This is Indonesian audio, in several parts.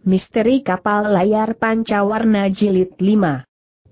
Misteri Kapal Layar Pancawarna Jilid 5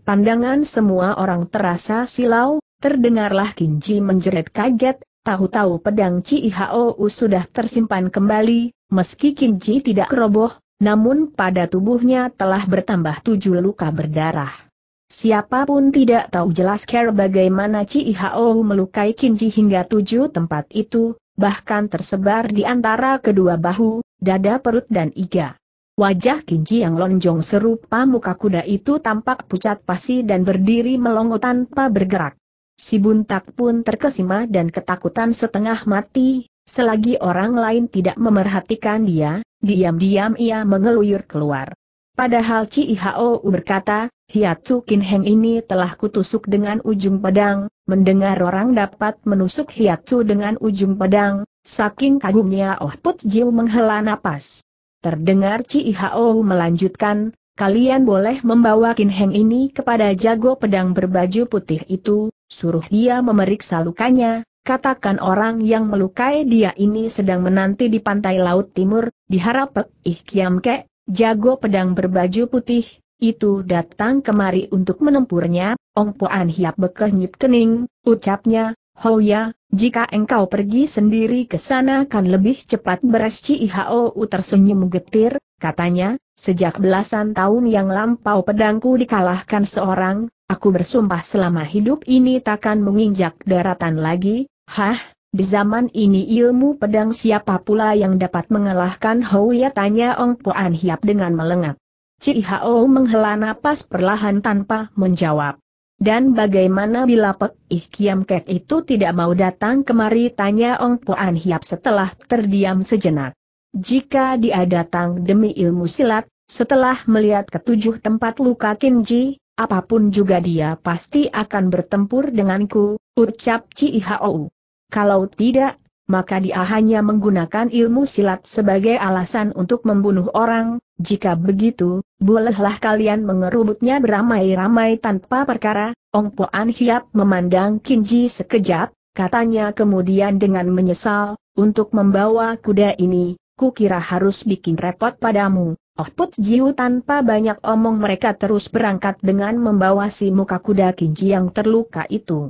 Pandangan semua orang terasa silau, terdengarlah Kinji menjerit kaget, tahu-tahu pedang Cihou sudah tersimpan kembali, meski Kinji tidak keroboh, namun pada tubuhnya telah bertambah tujuh luka berdarah. Siapapun tidak tahu jelas care bagaimana Cihou melukai Kinji hingga tujuh tempat itu, bahkan tersebar di antara kedua bahu, dada perut dan iga. Wajah Kinji yang lonjong serupa muka kuda itu tampak pucat pasi dan berdiri melongo tanpa bergerak. Si buntak pun terkesima dan ketakutan setengah mati, selagi orang lain tidak memerhatikan dia, diam-diam ia mengeluyur keluar. Padahal Ci Ihao berkata, Hiatsu Heng ini telah kutusuk dengan ujung pedang, mendengar orang dapat menusuk Hiatsu dengan ujung pedang, saking kagumnya Oh Put Jiu menghela napas. Terdengar Ci Hao melanjutkan, kalian boleh membawa Kin Heng ini kepada jago pedang berbaju putih itu, suruh dia memeriksa lukanya, katakan orang yang melukai dia ini sedang menanti di pantai laut timur, diharap Pek Ih Kiam Ke, jago pedang berbaju putih, itu datang kemari untuk menempurnya, Ong Poan Hiap bekeh kening, ucapnya, ya, jika engkau pergi sendiri ke sana kan lebih cepat beres Cihou tersenyum getir, katanya, sejak belasan tahun yang lampau pedangku dikalahkan seorang, aku bersumpah selama hidup ini takkan menginjak daratan lagi, hah, di zaman ini ilmu pedang siapa pula yang dapat mengalahkan ya tanya Ong Puan Hiap dengan melengak. Cihou menghela napas perlahan tanpa menjawab. Dan bagaimana bila Pek Ih Kiam Kek itu tidak mau datang kemari tanya Ong puan Hiap setelah terdiam sejenak. Jika dia datang demi ilmu silat, setelah melihat ketujuh tempat luka Kinji, apapun juga dia pasti akan bertempur denganku, ucap Ci Hou. Kalau tidak, maka dia hanya menggunakan ilmu silat sebagai alasan untuk membunuh orang, jika begitu, bolehlah kalian mengerubutnya beramai-ramai tanpa perkara, Ong Po Hiap memandang Kinji sekejap, katanya kemudian dengan menyesal, untuk membawa kuda ini, kukira harus bikin repot padamu. Oh Put Jiu tanpa banyak omong mereka terus berangkat dengan membawa si muka kuda Kinji yang terluka itu.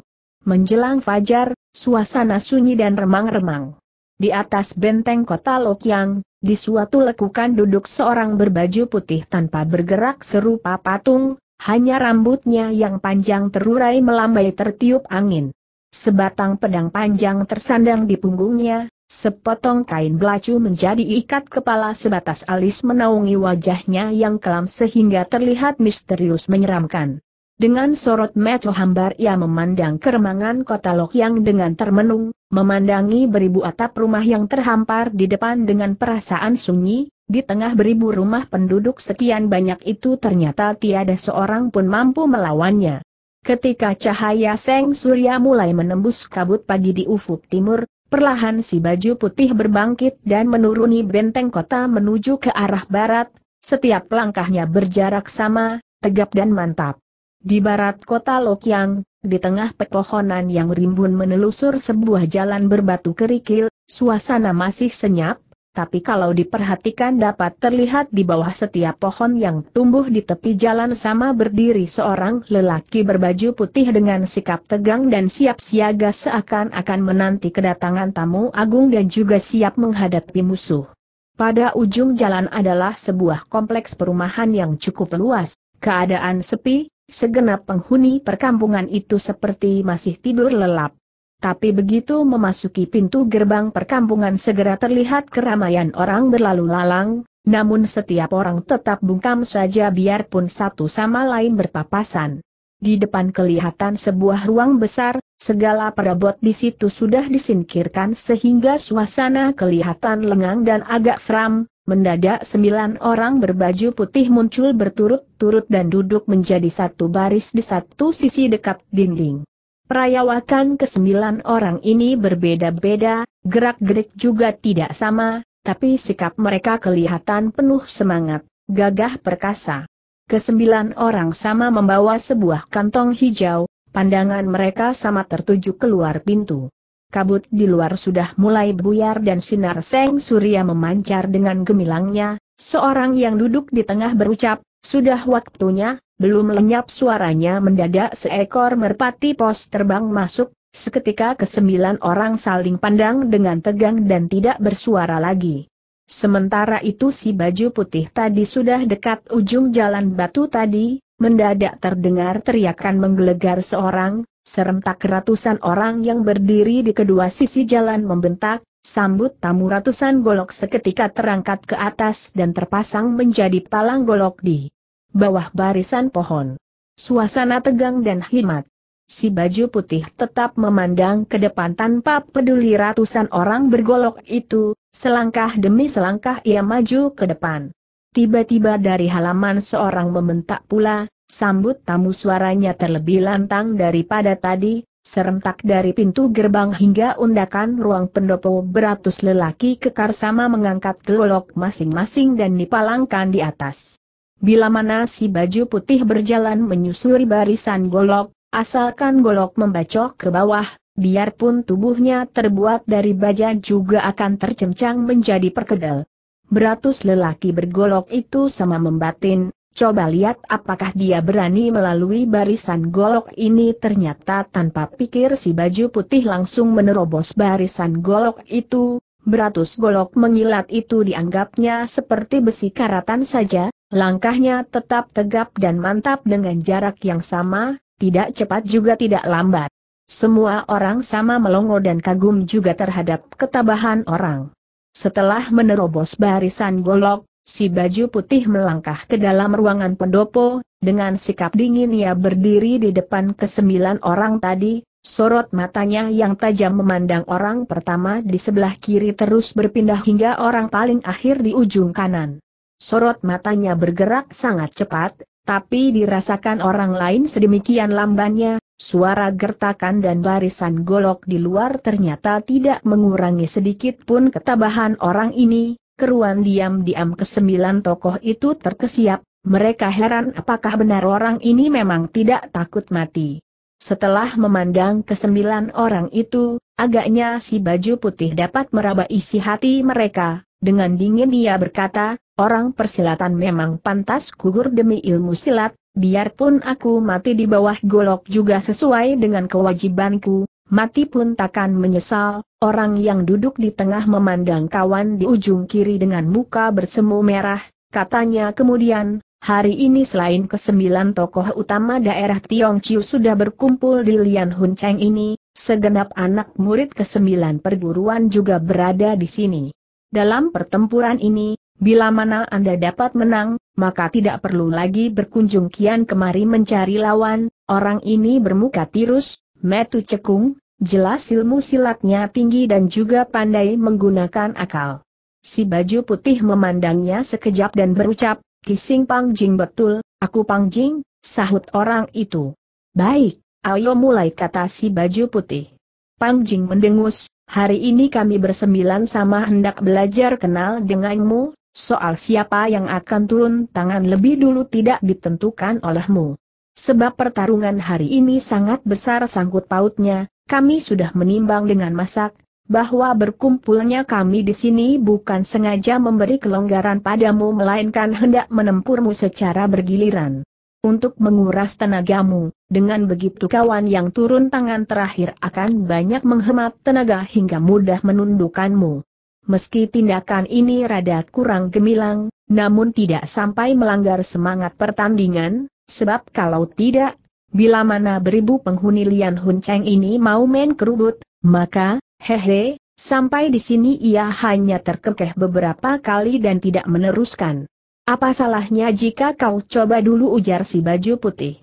Menjelang fajar, suasana sunyi dan remang-remang. Di atas benteng kota Lokyang, di suatu lekukan duduk seorang berbaju putih tanpa bergerak serupa patung, hanya rambutnya yang panjang terurai melambai tertiup angin. Sebatang pedang panjang tersandang di punggungnya, sepotong kain belacu menjadi ikat kepala sebatas alis menaungi wajahnya yang kelam sehingga terlihat misterius menyeramkan. Dengan sorot mata hambar ia memandang keremangan kota Lok yang dengan termenung, memandangi beribu atap rumah yang terhampar di depan dengan perasaan sunyi, di tengah beribu rumah penduduk sekian banyak itu ternyata tiada seorang pun mampu melawannya. Ketika cahaya seng surya mulai menembus kabut pagi di ufuk timur, perlahan si baju putih berbangkit dan menuruni benteng kota menuju ke arah barat, setiap langkahnya berjarak sama, tegap dan mantap. Di barat kota Lokyang, di tengah pepohonan yang rimbun menelusur sebuah jalan berbatu kerikil, suasana masih senyap, tapi kalau diperhatikan dapat terlihat di bawah setiap pohon yang tumbuh di tepi jalan sama berdiri seorang lelaki berbaju putih dengan sikap tegang dan siap siaga seakan-akan menanti kedatangan tamu agung dan juga siap menghadapi musuh. Pada ujung jalan adalah sebuah kompleks perumahan yang cukup luas, keadaan sepi, segenap penghuni perkampungan itu seperti masih tidur lelap. Tapi begitu memasuki pintu gerbang perkampungan segera terlihat keramaian orang berlalu lalang, namun setiap orang tetap bungkam saja biarpun satu sama lain berpapasan. Di depan kelihatan sebuah ruang besar, segala perabot di situ sudah disingkirkan sehingga suasana kelihatan lengang dan agak seram, Mendadak sembilan orang berbaju putih muncul berturut-turut dan duduk menjadi satu baris di satu sisi dekat dinding. Perayawakan kesembilan orang ini berbeda-beda, gerak-gerik juga tidak sama, tapi sikap mereka kelihatan penuh semangat, gagah perkasa. Kesembilan orang sama membawa sebuah kantong hijau, pandangan mereka sama tertuju keluar pintu kabut di luar sudah mulai buyar dan sinar seng surya memancar dengan gemilangnya, seorang yang duduk di tengah berucap, sudah waktunya, belum lenyap suaranya mendadak seekor merpati pos terbang masuk, seketika kesembilan orang saling pandang dengan tegang dan tidak bersuara lagi. Sementara itu si baju putih tadi sudah dekat ujung jalan batu tadi, mendadak terdengar teriakan menggelegar seorang, serentak ratusan orang yang berdiri di kedua sisi jalan membentak, sambut tamu ratusan golok seketika terangkat ke atas dan terpasang menjadi palang golok di bawah barisan pohon. Suasana tegang dan himat. Si baju putih tetap memandang ke depan tanpa peduli ratusan orang bergolok itu, selangkah demi selangkah ia maju ke depan. Tiba-tiba dari halaman seorang membentak pula, Sambut tamu suaranya terlebih lantang daripada tadi, serentak dari pintu gerbang hingga undakan ruang pendopo beratus lelaki kekar sama mengangkat gelok masing-masing dan dipalangkan di atas. Bila mana si baju putih berjalan menyusuri barisan golok, asalkan golok membacok ke bawah, biarpun tubuhnya terbuat dari baja juga akan tercencang menjadi perkedel. Beratus lelaki bergolok itu sama membatin, Coba lihat apakah dia berani melalui barisan golok ini ternyata tanpa pikir si baju putih langsung menerobos barisan golok itu, beratus golok mengilat itu dianggapnya seperti besi karatan saja, langkahnya tetap tegap dan mantap dengan jarak yang sama, tidak cepat juga tidak lambat. Semua orang sama melongo dan kagum juga terhadap ketabahan orang. Setelah menerobos barisan golok, si baju putih melangkah ke dalam ruangan pendopo, dengan sikap dingin ia berdiri di depan kesembilan orang tadi, sorot matanya yang tajam memandang orang pertama di sebelah kiri terus berpindah hingga orang paling akhir di ujung kanan. Sorot matanya bergerak sangat cepat, tapi dirasakan orang lain sedemikian lambannya, suara gertakan dan barisan golok di luar ternyata tidak mengurangi sedikit pun ketabahan orang ini, keruan diam-diam kesembilan tokoh itu terkesiap, mereka heran apakah benar orang ini memang tidak takut mati. Setelah memandang kesembilan orang itu, agaknya si baju putih dapat meraba isi hati mereka, dengan dingin dia berkata, orang persilatan memang pantas gugur demi ilmu silat, biarpun aku mati di bawah golok juga sesuai dengan kewajibanku, mati pun takkan menyesal, orang yang duduk di tengah memandang kawan di ujung kiri dengan muka bersemu merah, katanya kemudian, hari ini selain kesembilan tokoh utama daerah Tiong Chiu sudah berkumpul di Lian Hun Cheng ini, segenap anak murid kesembilan perguruan juga berada di sini. Dalam pertempuran ini, bila mana Anda dapat menang, maka tidak perlu lagi berkunjung kian kemari mencari lawan, orang ini bermuka tirus, Metu cekung, jelas ilmu silatnya tinggi dan juga pandai menggunakan akal. Si baju putih memandangnya sekejap dan berucap, Kising Pang Jing betul, aku Pang Jing, sahut orang itu. Baik, ayo mulai kata si baju putih. Pang Jing mendengus, hari ini kami bersembilan sama hendak belajar kenal denganmu, soal siapa yang akan turun tangan lebih dulu tidak ditentukan olehmu. Sebab pertarungan hari ini sangat besar sangkut pautnya, kami sudah menimbang dengan masak, bahwa berkumpulnya kami di sini bukan sengaja memberi kelonggaran padamu melainkan hendak menempurmu secara bergiliran. Untuk menguras tenagamu, dengan begitu kawan yang turun tangan terakhir akan banyak menghemat tenaga hingga mudah menundukkanmu. Meski tindakan ini rada kurang gemilang, namun tidak sampai melanggar semangat pertandingan, Sebab kalau tidak, bila mana beribu penghuni Lian Hun Cheng ini mau main kerubut, maka, hehe, sampai di sini ia hanya terkekeh beberapa kali dan tidak meneruskan. Apa salahnya jika kau coba dulu ujar si baju putih?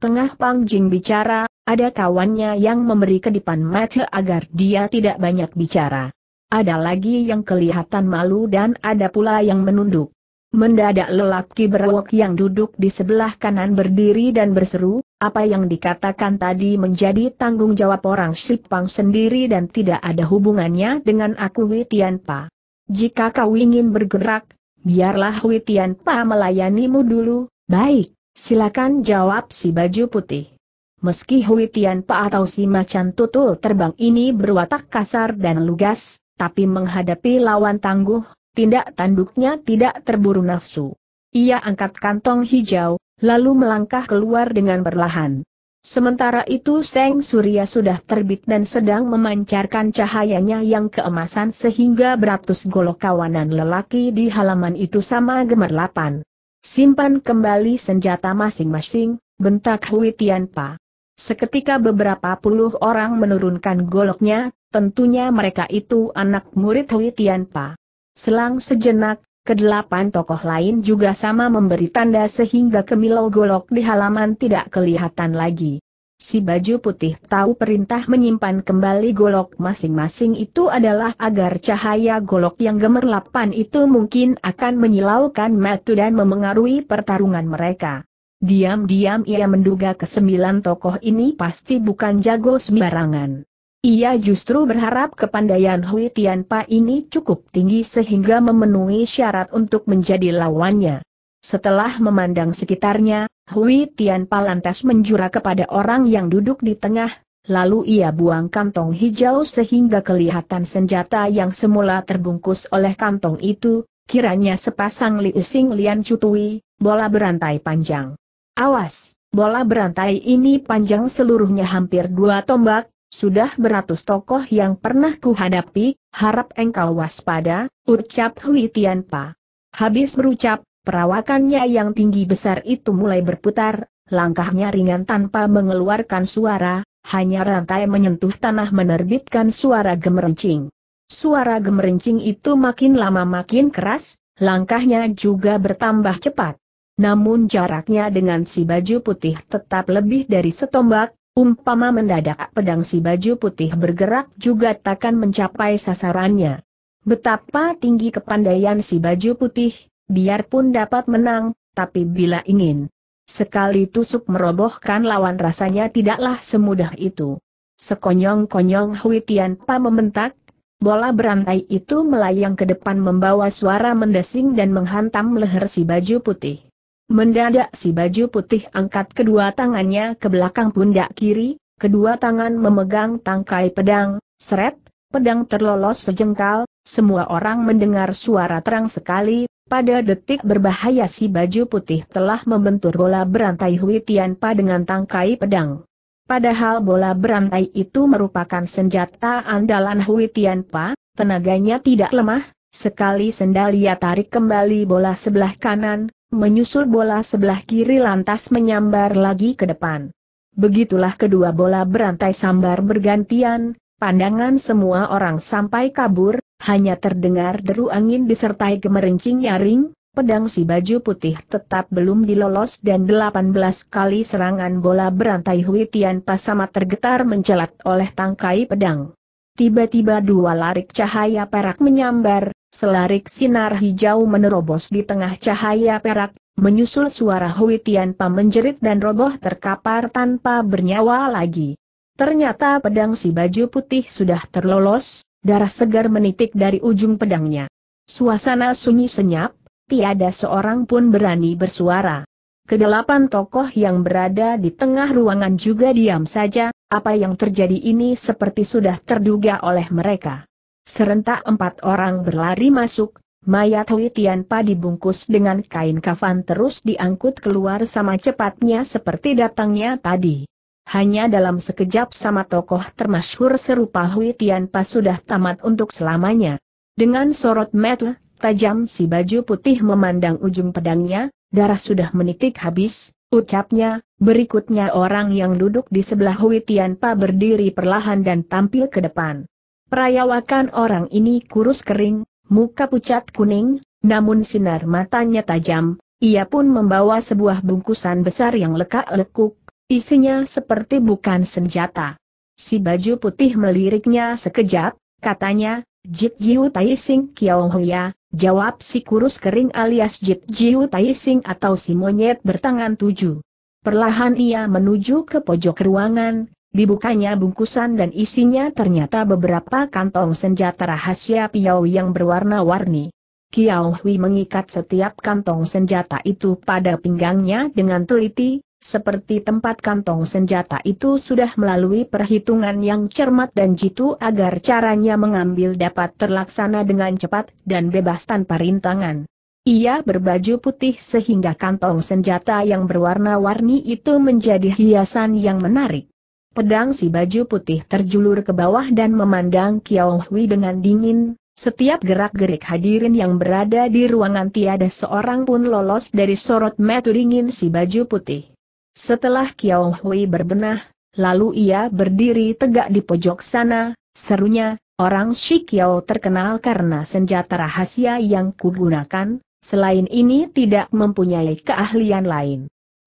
Tengah Pang Jing bicara, ada kawannya yang memberi kedipan mata agar dia tidak banyak bicara. Ada lagi yang kelihatan malu dan ada pula yang menunduk. Mendadak lelaki berwok yang duduk di sebelah kanan berdiri dan berseru, apa yang dikatakan tadi menjadi tanggung jawab orang Sipang sendiri dan tidak ada hubungannya dengan aku Witianpa. Jika kau ingin bergerak, biarlah Witianpa melayanimu dulu, baik, silakan jawab si baju putih. Meski Huitianpa atau si macan tutul terbang ini berwatak kasar dan lugas, tapi menghadapi lawan tangguh, Tindak tanduknya tidak terburu nafsu. Ia angkat kantong hijau, lalu melangkah keluar dengan perlahan. Sementara itu Seng Surya sudah terbit dan sedang memancarkan cahayanya yang keemasan sehingga beratus golok kawanan lelaki di halaman itu sama gemerlapan. Simpan kembali senjata masing-masing, bentak Hui Tianpa. Seketika beberapa puluh orang menurunkan goloknya, tentunya mereka itu anak murid Hui Tianpa. Selang sejenak, kedelapan tokoh lain juga sama memberi tanda sehingga kemilau golok di halaman tidak kelihatan lagi. Si baju putih tahu perintah menyimpan kembali golok masing-masing itu adalah agar cahaya golok yang gemerlapan itu mungkin akan menyilaukan metu dan memengaruhi pertarungan mereka. Diam-diam ia menduga kesembilan tokoh ini pasti bukan jago sembarangan. Ia justru berharap kepandaian Hui Tianpa ini cukup tinggi sehingga memenuhi syarat untuk menjadi lawannya. Setelah memandang sekitarnya, Hui Tianpa lantas menjura kepada orang yang duduk di tengah, lalu ia buang kantong hijau sehingga kelihatan senjata yang semula terbungkus oleh kantong itu, kiranya sepasang liusing lian cutui, bola berantai panjang. Awas, bola berantai ini panjang seluruhnya hampir dua tombak, sudah beratus tokoh yang pernah kuhadapi, harap engkau waspada, ucap Hui Tianpa. Habis berucap, perawakannya yang tinggi besar itu mulai berputar, langkahnya ringan tanpa mengeluarkan suara, hanya rantai menyentuh tanah menerbitkan suara gemerincing. Suara gemerincing itu makin lama makin keras, langkahnya juga bertambah cepat. Namun jaraknya dengan si baju putih tetap lebih dari setombak, Umpama mendadak pedang si baju putih bergerak juga takkan mencapai sasarannya. Betapa tinggi kepandaian si baju putih, biarpun dapat menang, tapi bila ingin sekali tusuk merobohkan lawan rasanya tidaklah semudah itu. Sekonyong-konyong Hui Tianpa membentak, bola berantai itu melayang ke depan membawa suara mendesing dan menghantam leher si baju putih. Mendadak si baju putih angkat kedua tangannya ke belakang pundak kiri, kedua tangan memegang tangkai pedang, seret, pedang terlolos sejengkal, semua orang mendengar suara terang sekali, pada detik berbahaya si baju putih telah membentur bola berantai Hui Tianpa dengan tangkai pedang. Padahal bola berantai itu merupakan senjata andalan Hui Tianpa, tenaganya tidak lemah, sekali sendal ia tarik kembali bola sebelah kanan, menyusul bola sebelah kiri lantas menyambar lagi ke depan. Begitulah kedua bola berantai sambar bergantian, pandangan semua orang sampai kabur, hanya terdengar deru angin disertai gemerincing nyaring, pedang si baju putih tetap belum dilolos dan 18 kali serangan bola berantai Hui Tian Pasama tergetar mencelat oleh tangkai pedang. Tiba-tiba dua larik cahaya perak menyambar, Selarik sinar hijau menerobos di tengah cahaya perak, menyusul suara Hui Tianpa menjerit dan roboh terkapar tanpa bernyawa lagi. Ternyata pedang si baju putih sudah terlolos, darah segar menitik dari ujung pedangnya. Suasana sunyi senyap, tiada seorang pun berani bersuara. Kedelapan tokoh yang berada di tengah ruangan juga diam saja, apa yang terjadi ini seperti sudah terduga oleh mereka. Serentak empat orang berlari masuk, mayat Hui Tianpa dibungkus dengan kain kafan terus diangkut keluar sama cepatnya seperti datangnya tadi. Hanya dalam sekejap sama tokoh termasyhur serupa Hui Tianpa sudah tamat untuk selamanya. Dengan sorot mata tajam si baju putih memandang ujung pedangnya, darah sudah menitik habis, ucapnya, berikutnya orang yang duduk di sebelah Hui Tianpa berdiri perlahan dan tampil ke depan. Perayawakan orang ini kurus kering, muka pucat kuning, namun sinar matanya tajam, ia pun membawa sebuah bungkusan besar yang lekak-lekuk, isinya seperti bukan senjata. Si baju putih meliriknya sekejap, katanya, Jit Jiu Tai Sing Kiao Huya, jawab si kurus kering alias Jit Jiu Tai Sing atau si monyet bertangan tujuh. Perlahan ia menuju ke pojok ruangan, Dibukanya bungkusan dan isinya ternyata beberapa kantong senjata rahasia Piau yang berwarna-warni. Kiao Hui mengikat setiap kantong senjata itu pada pinggangnya dengan teliti, seperti tempat kantong senjata itu sudah melalui perhitungan yang cermat dan jitu agar caranya mengambil dapat terlaksana dengan cepat dan bebas tanpa rintangan. Ia berbaju putih sehingga kantong senjata yang berwarna-warni itu menjadi hiasan yang menarik. Pedang si baju putih terjulur ke bawah dan memandang Kiao Hui dengan dingin, setiap gerak-gerik hadirin yang berada di ruangan tiada seorang pun lolos dari sorot metu dingin si baju putih. Setelah Kiao Hui berbenah, lalu ia berdiri tegak di pojok sana, serunya, orang Shi Kiao terkenal karena senjata rahasia yang kugunakan, selain ini tidak mempunyai keahlian lain.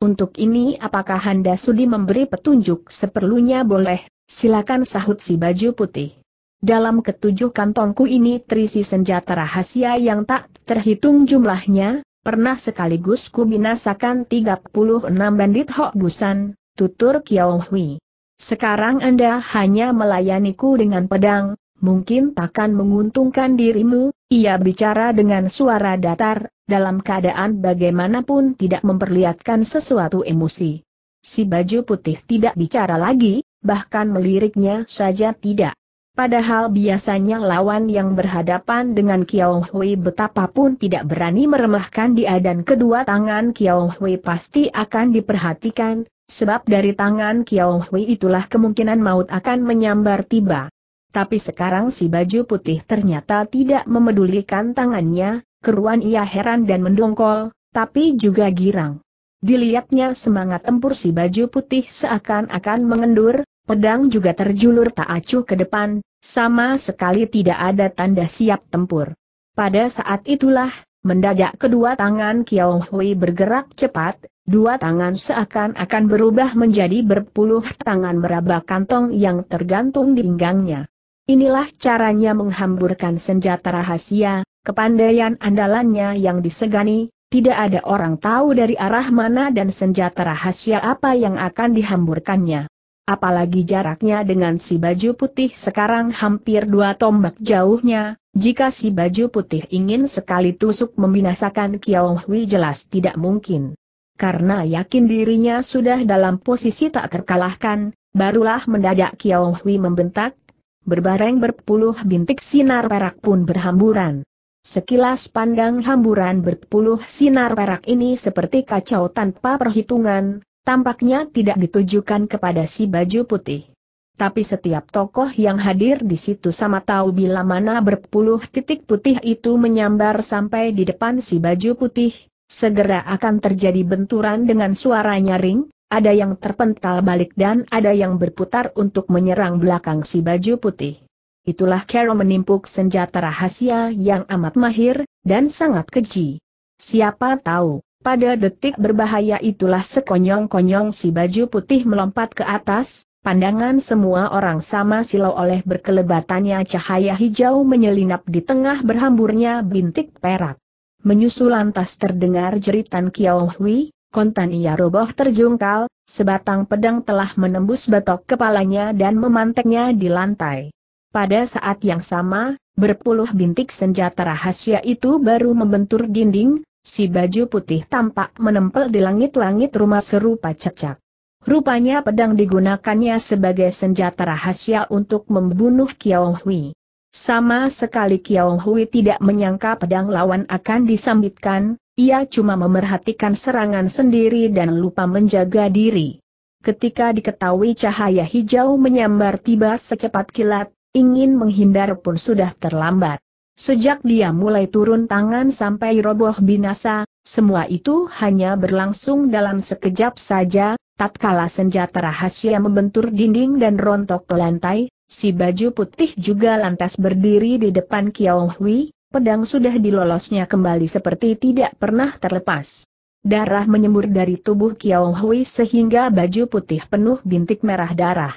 Untuk ini apakah Anda Sudi memberi petunjuk seperlunya boleh, silakan sahut si baju putih. Dalam ketujuh kantongku ini terisi senjata rahasia yang tak terhitung jumlahnya, pernah sekaligus ku binasakan 36 bandit Hok Busan, tutur Kiao Hui. Sekarang Anda hanya melayaniku dengan pedang, mungkin takkan menguntungkan dirimu, ia bicara dengan suara datar, dalam keadaan bagaimanapun tidak memperlihatkan sesuatu emosi. Si baju putih tidak bicara lagi, bahkan meliriknya saja tidak. Padahal biasanya lawan yang berhadapan dengan Kiao Hui betapapun tidak berani meremehkan dia dan kedua tangan Kiao Hui pasti akan diperhatikan, sebab dari tangan Kiao Hui itulah kemungkinan maut akan menyambar tiba. Tapi sekarang si baju putih ternyata tidak memedulikan tangannya, keruan ia heran dan mendongkol, tapi juga girang. Dilihatnya semangat tempur si baju putih seakan-akan mengendur, pedang juga terjulur tak acuh ke depan, sama sekali tidak ada tanda siap tempur. Pada saat itulah, mendadak kedua tangan Kiao Hui bergerak cepat, dua tangan seakan-akan berubah menjadi berpuluh tangan meraba kantong yang tergantung di pinggangnya. Inilah caranya menghamburkan senjata rahasia, kepandaian andalannya yang disegani, tidak ada orang tahu dari arah mana dan senjata rahasia apa yang akan dihamburkannya. Apalagi jaraknya dengan si baju putih sekarang hampir dua tombak jauhnya, jika si baju putih ingin sekali tusuk membinasakan Kiao Hui jelas tidak mungkin. Karena yakin dirinya sudah dalam posisi tak terkalahkan, barulah mendadak Kiao Hui membentak, berbareng berpuluh bintik sinar perak pun berhamburan. Sekilas pandang hamburan berpuluh sinar perak ini seperti kacau tanpa perhitungan, tampaknya tidak ditujukan kepada si baju putih. Tapi setiap tokoh yang hadir di situ sama tahu bila mana berpuluh titik putih itu menyambar sampai di depan si baju putih, segera akan terjadi benturan dengan suara nyaring, ada yang terpental balik dan ada yang berputar untuk menyerang belakang si baju putih. Itulah Carol menimpuk senjata rahasia yang amat mahir, dan sangat keji. Siapa tahu, pada detik berbahaya itulah sekonyong-konyong si baju putih melompat ke atas, pandangan semua orang sama silau oleh berkelebatannya cahaya hijau menyelinap di tengah berhamburnya bintik perak. Menyusul lantas terdengar jeritan Kiao Hui, kontan ia roboh terjungkal, sebatang pedang telah menembus batok kepalanya dan memanteknya di lantai. Pada saat yang sama, berpuluh bintik senjata rahasia itu baru membentur dinding, si baju putih tampak menempel di langit-langit rumah serupa cecak. Rupanya pedang digunakannya sebagai senjata rahasia untuk membunuh Kiao Hui. Sama sekali Kiao Hui tidak menyangka pedang lawan akan disambitkan, ia cuma memerhatikan serangan sendiri dan lupa menjaga diri. Ketika diketahui cahaya hijau menyambar tiba secepat kilat, ingin menghindar pun sudah terlambat. Sejak dia mulai turun tangan sampai roboh binasa, semua itu hanya berlangsung dalam sekejap saja, tatkala senjata rahasia membentur dinding dan rontok ke lantai, si baju putih juga lantas berdiri di depan Kiao Hui, pedang sudah dilolosnya kembali seperti tidak pernah terlepas. Darah menyembur dari tubuh Kiao Hui sehingga baju putih penuh bintik merah darah.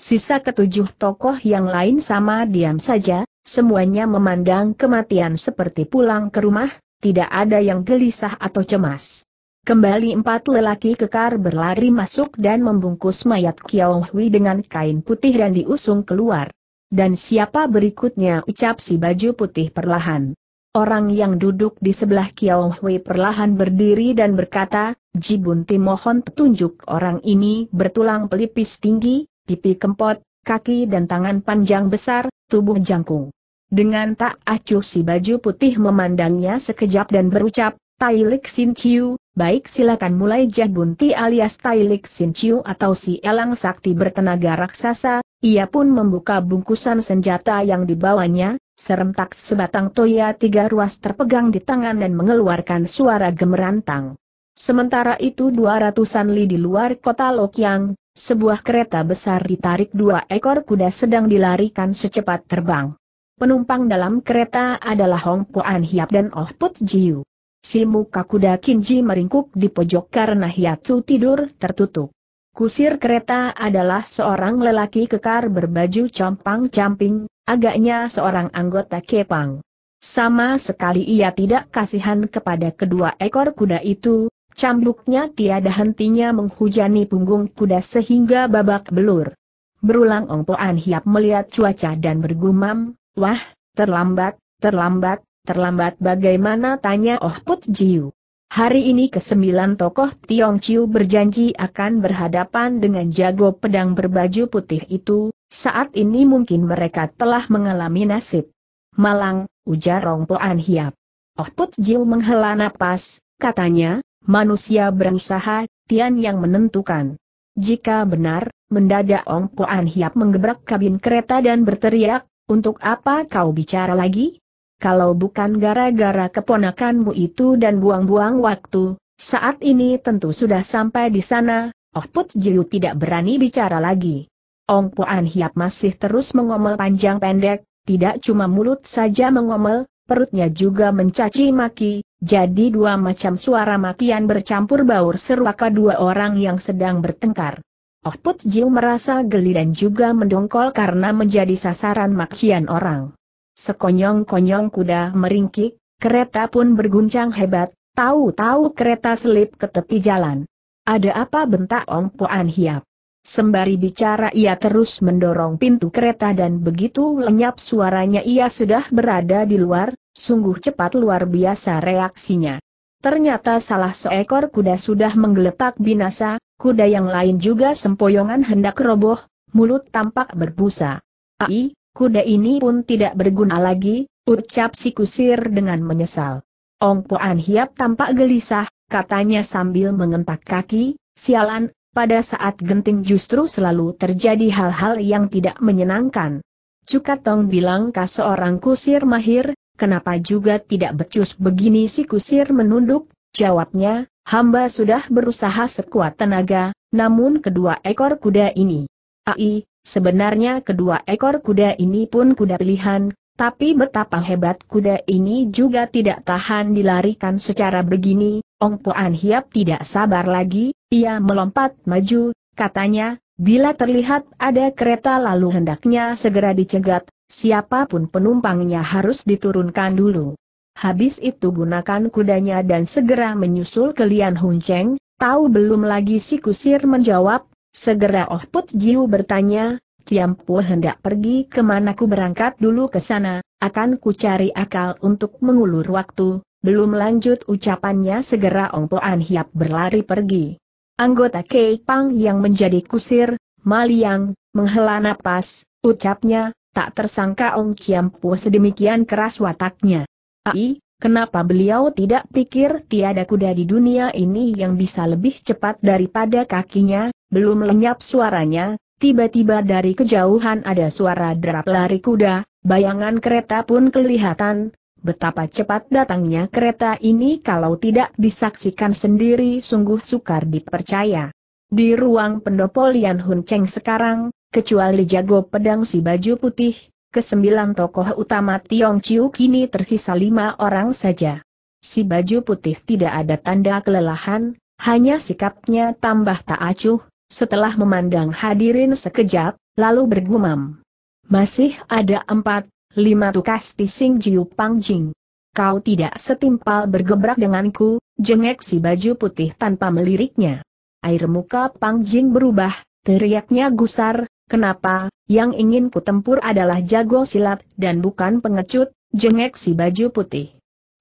Sisa ketujuh tokoh yang lain sama diam saja, semuanya memandang kematian seperti pulang ke rumah, tidak ada yang gelisah atau cemas. Kembali empat lelaki kekar berlari masuk dan membungkus mayat Kiao Hui dengan kain putih dan diusung keluar. Dan siapa berikutnya ucap si baju putih perlahan. Orang yang duduk di sebelah Kiao Hui perlahan berdiri dan berkata, Jibunti mohon petunjuk orang ini bertulang pelipis tinggi, pipi kempot, kaki dan tangan panjang besar, tubuh jangkung. Dengan tak acuh si baju putih memandangnya sekejap dan berucap, Lik Sin Chiu, baik silakan mulai Jah Bunti alias Lik Sin Chiu atau si elang sakti bertenaga raksasa, ia pun membuka bungkusan senjata yang dibawanya, serentak sebatang toya tiga ruas terpegang di tangan dan mengeluarkan suara gemerantang. Sementara itu dua ratusan li di luar kota Lokyang, sebuah kereta besar ditarik dua ekor kuda sedang dilarikan secepat terbang. Penumpang dalam kereta adalah Hong Puan Hiap dan Oh Put Jiu. Si muka kuda Kinji meringkuk di pojok karena Hiatsu tidur tertutup. Kusir kereta adalah seorang lelaki kekar berbaju compang-camping, agaknya seorang anggota Kepang. Sama sekali ia tidak kasihan kepada kedua ekor kuda itu, cambuknya tiada hentinya menghujani punggung kuda sehingga babak belur. Berulang Ongpoan Poan Hiap melihat cuaca dan bergumam, wah, terlambat, terlambat, Terlambat bagaimana tanya Oh Put Jiu. Hari ini kesembilan tokoh Tiong Chiu berjanji akan berhadapan dengan jago pedang berbaju putih itu, saat ini mungkin mereka telah mengalami nasib. Malang, ujar Po An Hiap. Oh Put Jiu menghela napas, katanya, manusia berusaha, Tian yang menentukan. Jika benar, mendadak Ong Poan Hiap menggebrak kabin kereta dan berteriak, untuk apa kau bicara lagi? kalau bukan gara-gara keponakanmu itu dan buang-buang waktu, saat ini tentu sudah sampai di sana, Oh Put Jiu tidak berani bicara lagi. Ong Puan Hiap masih terus mengomel panjang pendek, tidak cuma mulut saja mengomel, perutnya juga mencaci maki, jadi dua macam suara makian bercampur baur seruaka dua orang yang sedang bertengkar. Oh Put Jiu merasa geli dan juga mendongkol karena menjadi sasaran makian orang. Sekonyong-konyong kuda meringkik, kereta pun berguncang hebat, tahu-tahu kereta selip ke tepi jalan. Ada apa bentak Ong Puan Hiap? Sembari bicara ia terus mendorong pintu kereta dan begitu lenyap suaranya ia sudah berada di luar, sungguh cepat luar biasa reaksinya. Ternyata salah seekor kuda sudah menggeletak binasa, kuda yang lain juga sempoyongan hendak roboh, mulut tampak berbusa. Ai, Kuda ini pun tidak berguna lagi, ucap si kusir dengan menyesal. Ong Hiap tampak gelisah, katanya sambil mengentak kaki, sialan, pada saat genting justru selalu terjadi hal-hal yang tidak menyenangkan. Cukatong bilang ke seorang kusir mahir, kenapa juga tidak becus begini si kusir menunduk, jawabnya, hamba sudah berusaha sekuat tenaga, namun kedua ekor kuda ini. Ai, Sebenarnya kedua ekor kuda ini pun kuda pilihan, tapi betapa hebat kuda ini juga tidak tahan dilarikan secara begini, Ong An Hiap tidak sabar lagi, ia melompat maju, katanya, bila terlihat ada kereta lalu hendaknya segera dicegat, siapapun penumpangnya harus diturunkan dulu. Habis itu gunakan kudanya dan segera menyusul ke Lian Cheng, tahu belum lagi si kusir menjawab, Segera Oh Put Jiu bertanya, Ciampu hendak pergi kemana ku berangkat dulu ke sana, akan ku cari akal untuk mengulur waktu, belum lanjut ucapannya segera Ong Poan Hiap berlari pergi. Anggota Kei Pang yang menjadi kusir, Maliang, menghela napas, ucapnya, tak tersangka Ong Ciampu sedemikian keras wataknya. Ai, kenapa beliau tidak pikir tiada kuda di dunia ini yang bisa lebih cepat daripada kakinya, belum lenyap suaranya, tiba-tiba dari kejauhan ada suara derap lari kuda, bayangan kereta pun kelihatan, betapa cepat datangnya kereta ini kalau tidak disaksikan sendiri sungguh sukar dipercaya. Di ruang pendopo Lian Hun Cheng sekarang, kecuali jago pedang si baju putih, kesembilan tokoh utama Tiong Chiu kini tersisa lima orang saja. Si baju putih tidak ada tanda kelelahan, hanya sikapnya tambah tak acuh, setelah memandang hadirin sekejap, lalu bergumam. Masih ada empat, lima tukas tising Jiu Pang Jing. Kau tidak setimpal bergebrak denganku, jengek si baju putih tanpa meliriknya. Air muka Pang Jing berubah, teriaknya gusar, Kenapa, yang ingin kutempur adalah jago silat dan bukan pengecut, jengek si baju putih.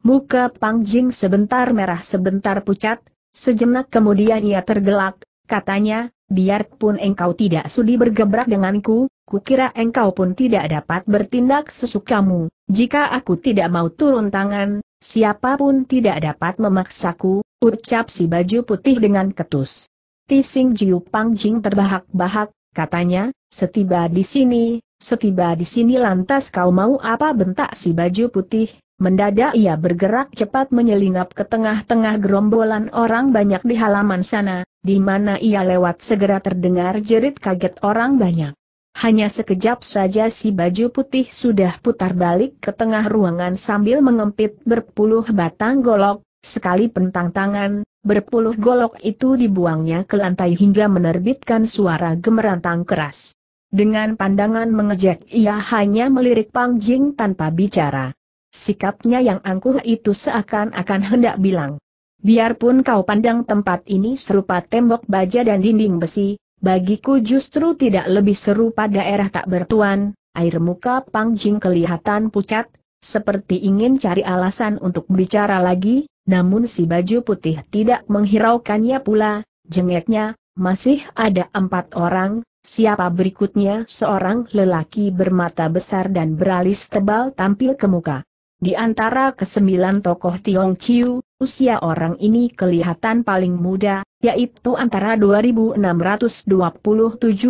Muka Pang Jing sebentar merah sebentar pucat, sejenak kemudian ia tergelak, katanya, biarpun engkau tidak sudi bergebrak denganku, kukira engkau pun tidak dapat bertindak sesukamu, jika aku tidak mau turun tangan, siapapun tidak dapat memaksaku, ucap si baju putih dengan ketus. Tising Jiu Pang Jing terbahak-bahak, katanya, setiba di sini, setiba di sini lantas kau mau apa bentak si baju putih, mendadak ia bergerak cepat menyelinap ke tengah-tengah gerombolan orang banyak di halaman sana, di mana ia lewat segera terdengar jerit kaget orang banyak. Hanya sekejap saja si baju putih sudah putar balik ke tengah ruangan sambil mengempit berpuluh batang golok, sekali pentang tangan, Berpuluh golok itu dibuangnya ke lantai hingga menerbitkan suara gemerantang keras. Dengan pandangan mengejek ia hanya melirik Pang Jing tanpa bicara. Sikapnya yang angkuh itu seakan-akan hendak bilang. Biarpun kau pandang tempat ini serupa tembok baja dan dinding besi, bagiku justru tidak lebih seru pada daerah tak bertuan, air muka Pang Jing kelihatan pucat, seperti ingin cari alasan untuk bicara lagi, namun si baju putih tidak menghiraukannya pula, jengeknya, masih ada empat orang, siapa berikutnya seorang lelaki bermata besar dan beralis tebal tampil ke muka. Di antara kesembilan tokoh Tiong Chiu, usia orang ini kelihatan paling muda, yaitu antara 2627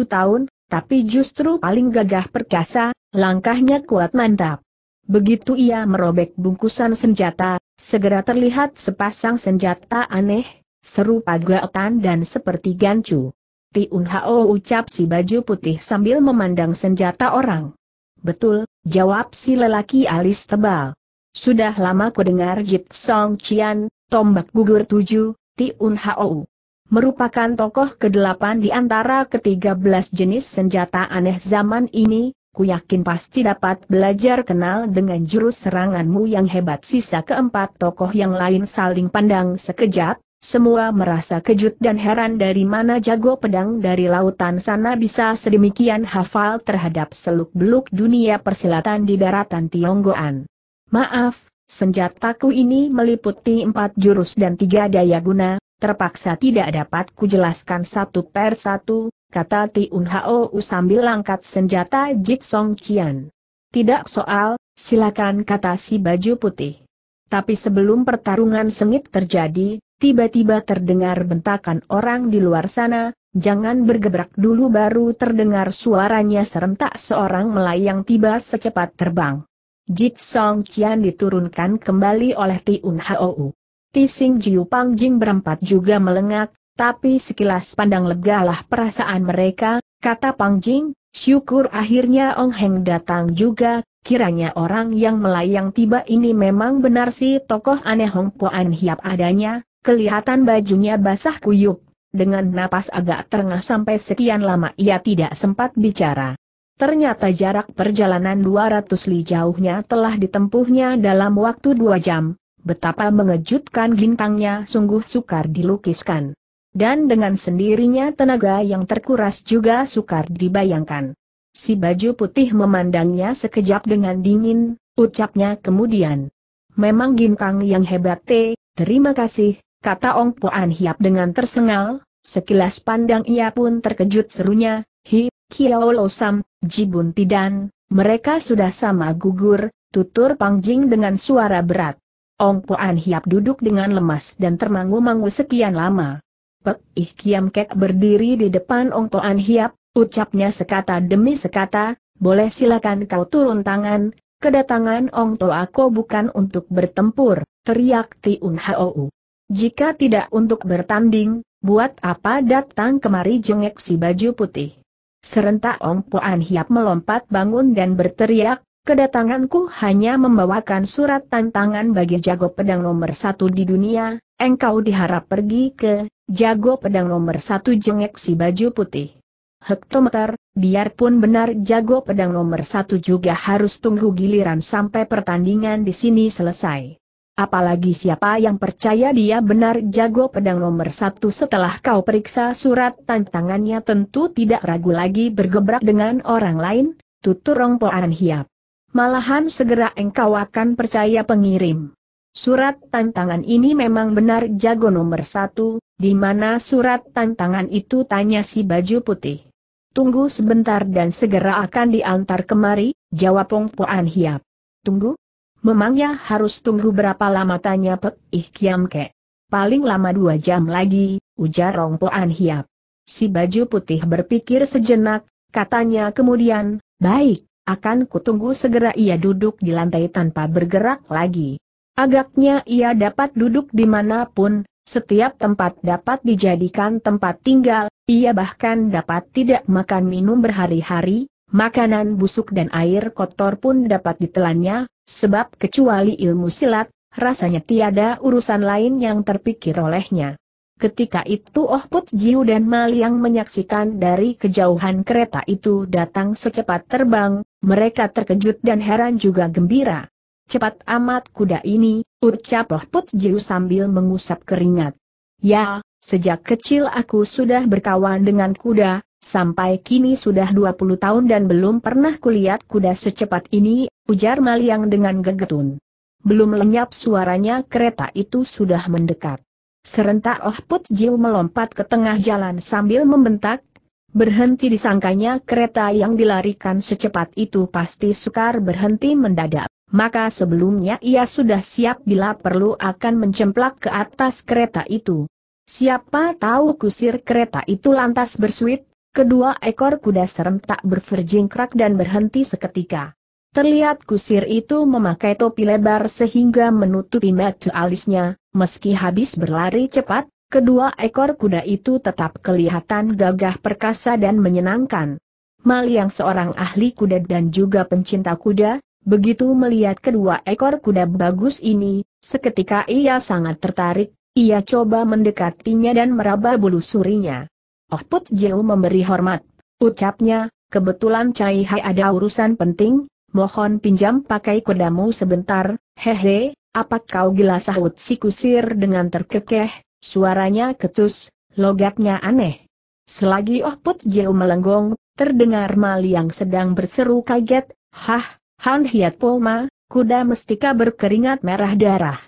tahun, tapi justru paling gagah perkasa, langkahnya kuat mantap. Begitu ia merobek bungkusan senjata, Segera terlihat sepasang senjata aneh, serupa gaotan dan seperti gancu. Tiun Hao ucap si baju putih sambil memandang senjata orang. Betul, jawab si lelaki alis tebal. Sudah lama ku dengar Jit Song Qian, tombak gugur tujuh, Tiun Hao. Merupakan tokoh kedelapan di antara ketiga belas jenis senjata aneh zaman ini, ku yakin pasti dapat belajar kenal dengan jurus seranganmu yang hebat. Sisa keempat tokoh yang lain saling pandang sekejap, semua merasa kejut dan heran dari mana jago pedang dari lautan sana bisa sedemikian hafal terhadap seluk-beluk dunia persilatan di daratan Tionggoan. Maaf, senjataku ini meliputi empat jurus dan tiga daya guna, terpaksa tidak dapat kujelaskan satu per satu, kata Tiun Hao sambil angkat senjata Jik Song Qian. Tidak soal, silakan kata si baju putih. Tapi sebelum pertarungan sengit terjadi, tiba-tiba terdengar bentakan orang di luar sana, jangan bergebrak dulu baru terdengar suaranya serentak seorang melayang tiba secepat terbang. Jik Song Qian diturunkan kembali oleh Tiun Hao. Ti Sing Jiu Pang Jing berempat juga melengak, tapi sekilas pandang legalah perasaan mereka, kata Pang Jing, syukur akhirnya Ong Heng datang juga, kiranya orang yang melayang tiba ini memang benar si tokoh aneh Hong Puan Hiap adanya, kelihatan bajunya basah kuyup. Dengan napas agak terengah sampai sekian lama ia tidak sempat bicara. Ternyata jarak perjalanan 200 li jauhnya telah ditempuhnya dalam waktu dua jam, betapa mengejutkan gintangnya sungguh sukar dilukiskan. Dan dengan sendirinya tenaga yang terkuras juga sukar dibayangkan. Si baju putih memandangnya sekejap dengan dingin, ucapnya kemudian. Memang ginkang yang hebat te, terima kasih, kata Ong Poan Hiap dengan tersengal, sekilas pandang ia pun terkejut serunya, hi, sam, jibun tidan, mereka sudah sama gugur, tutur Pangjing dengan suara berat. Ong Poan Hiap duduk dengan lemas dan termangu-mangu sekian lama. Pek Ih Kiam Kek berdiri di depan Ong Toan Hiap, ucapnya sekata demi sekata, boleh silakan kau turun tangan, kedatangan Ong To aku bukan untuk bertempur, teriak Tiun Hou. Jika tidak untuk bertanding, buat apa datang kemari jengek si baju putih? Serentak Ong Toan Hiap melompat bangun dan berteriak, Kedatanganku hanya membawakan surat tantangan bagi jago pedang nomor satu di dunia, engkau diharap pergi ke jago pedang nomor satu jengek si baju putih. Hektometer, biarpun benar jago pedang nomor satu juga harus tunggu giliran sampai pertandingan di sini selesai. Apalagi siapa yang percaya dia benar jago pedang nomor satu setelah kau periksa surat tantangannya tentu tidak ragu lagi bergebrak dengan orang lain, tutur Rongpoan Hiap. Malahan segera engkau akan percaya pengirim. Surat tantangan ini memang benar jago nomor satu, di mana surat tantangan itu tanya si baju putih. Tunggu sebentar dan segera akan diantar kemari, jawab Pong Poan Hiap. Tunggu? Memangnya harus tunggu berapa lama tanya Pek Ih Kiam Ke. Paling lama dua jam lagi, ujar Rong Poan Hiap. Si baju putih berpikir sejenak, katanya kemudian, baik, akan kutunggu segera ia duduk di lantai tanpa bergerak lagi. Agaknya ia dapat duduk di dimanapun, setiap tempat dapat dijadikan tempat tinggal, ia bahkan dapat tidak makan minum berhari-hari, makanan busuk dan air kotor pun dapat ditelannya, sebab kecuali ilmu silat, rasanya tiada urusan lain yang terpikir olehnya. Ketika itu Oh Put Jiu dan Maliang menyaksikan dari kejauhan kereta itu datang secepat terbang, mereka terkejut dan heran juga gembira. Cepat amat kuda ini, ucap Oh Put Jiu sambil mengusap keringat. Ya, sejak kecil aku sudah berkawan dengan kuda, sampai kini sudah 20 tahun dan belum pernah kulihat kuda secepat ini, ujar Maliang dengan gegetun. Belum lenyap suaranya kereta itu sudah mendekat. Serentak Oh Put Jiu melompat ke tengah jalan sambil membentak, Berhenti disangkanya kereta yang dilarikan secepat itu pasti sukar berhenti mendadak. Maka sebelumnya ia sudah siap bila perlu akan mencemplak ke atas kereta itu. Siapa tahu kusir kereta itu lantas bersuit, kedua ekor kuda serentak berverjingkrak dan berhenti seketika. Terlihat kusir itu memakai topi lebar sehingga menutupi mata alisnya, meski habis berlari cepat, kedua ekor kuda itu tetap kelihatan gagah perkasa dan menyenangkan. Mal yang seorang ahli kuda dan juga pencinta kuda, begitu melihat kedua ekor kuda bagus ini, seketika ia sangat tertarik, ia coba mendekatinya dan meraba bulu surinya. Oh Put Jiu memberi hormat, ucapnya, kebetulan Cai Hai ada urusan penting, mohon pinjam pakai kudamu sebentar, hehe, apa kau gila sahut si kusir dengan terkekeh, suaranya ketus, logatnya aneh. Selagi Oh Put jiu melenggong, terdengar Mali yang sedang berseru kaget, Hah, Han Hiat Poma, kuda mestika berkeringat merah darah.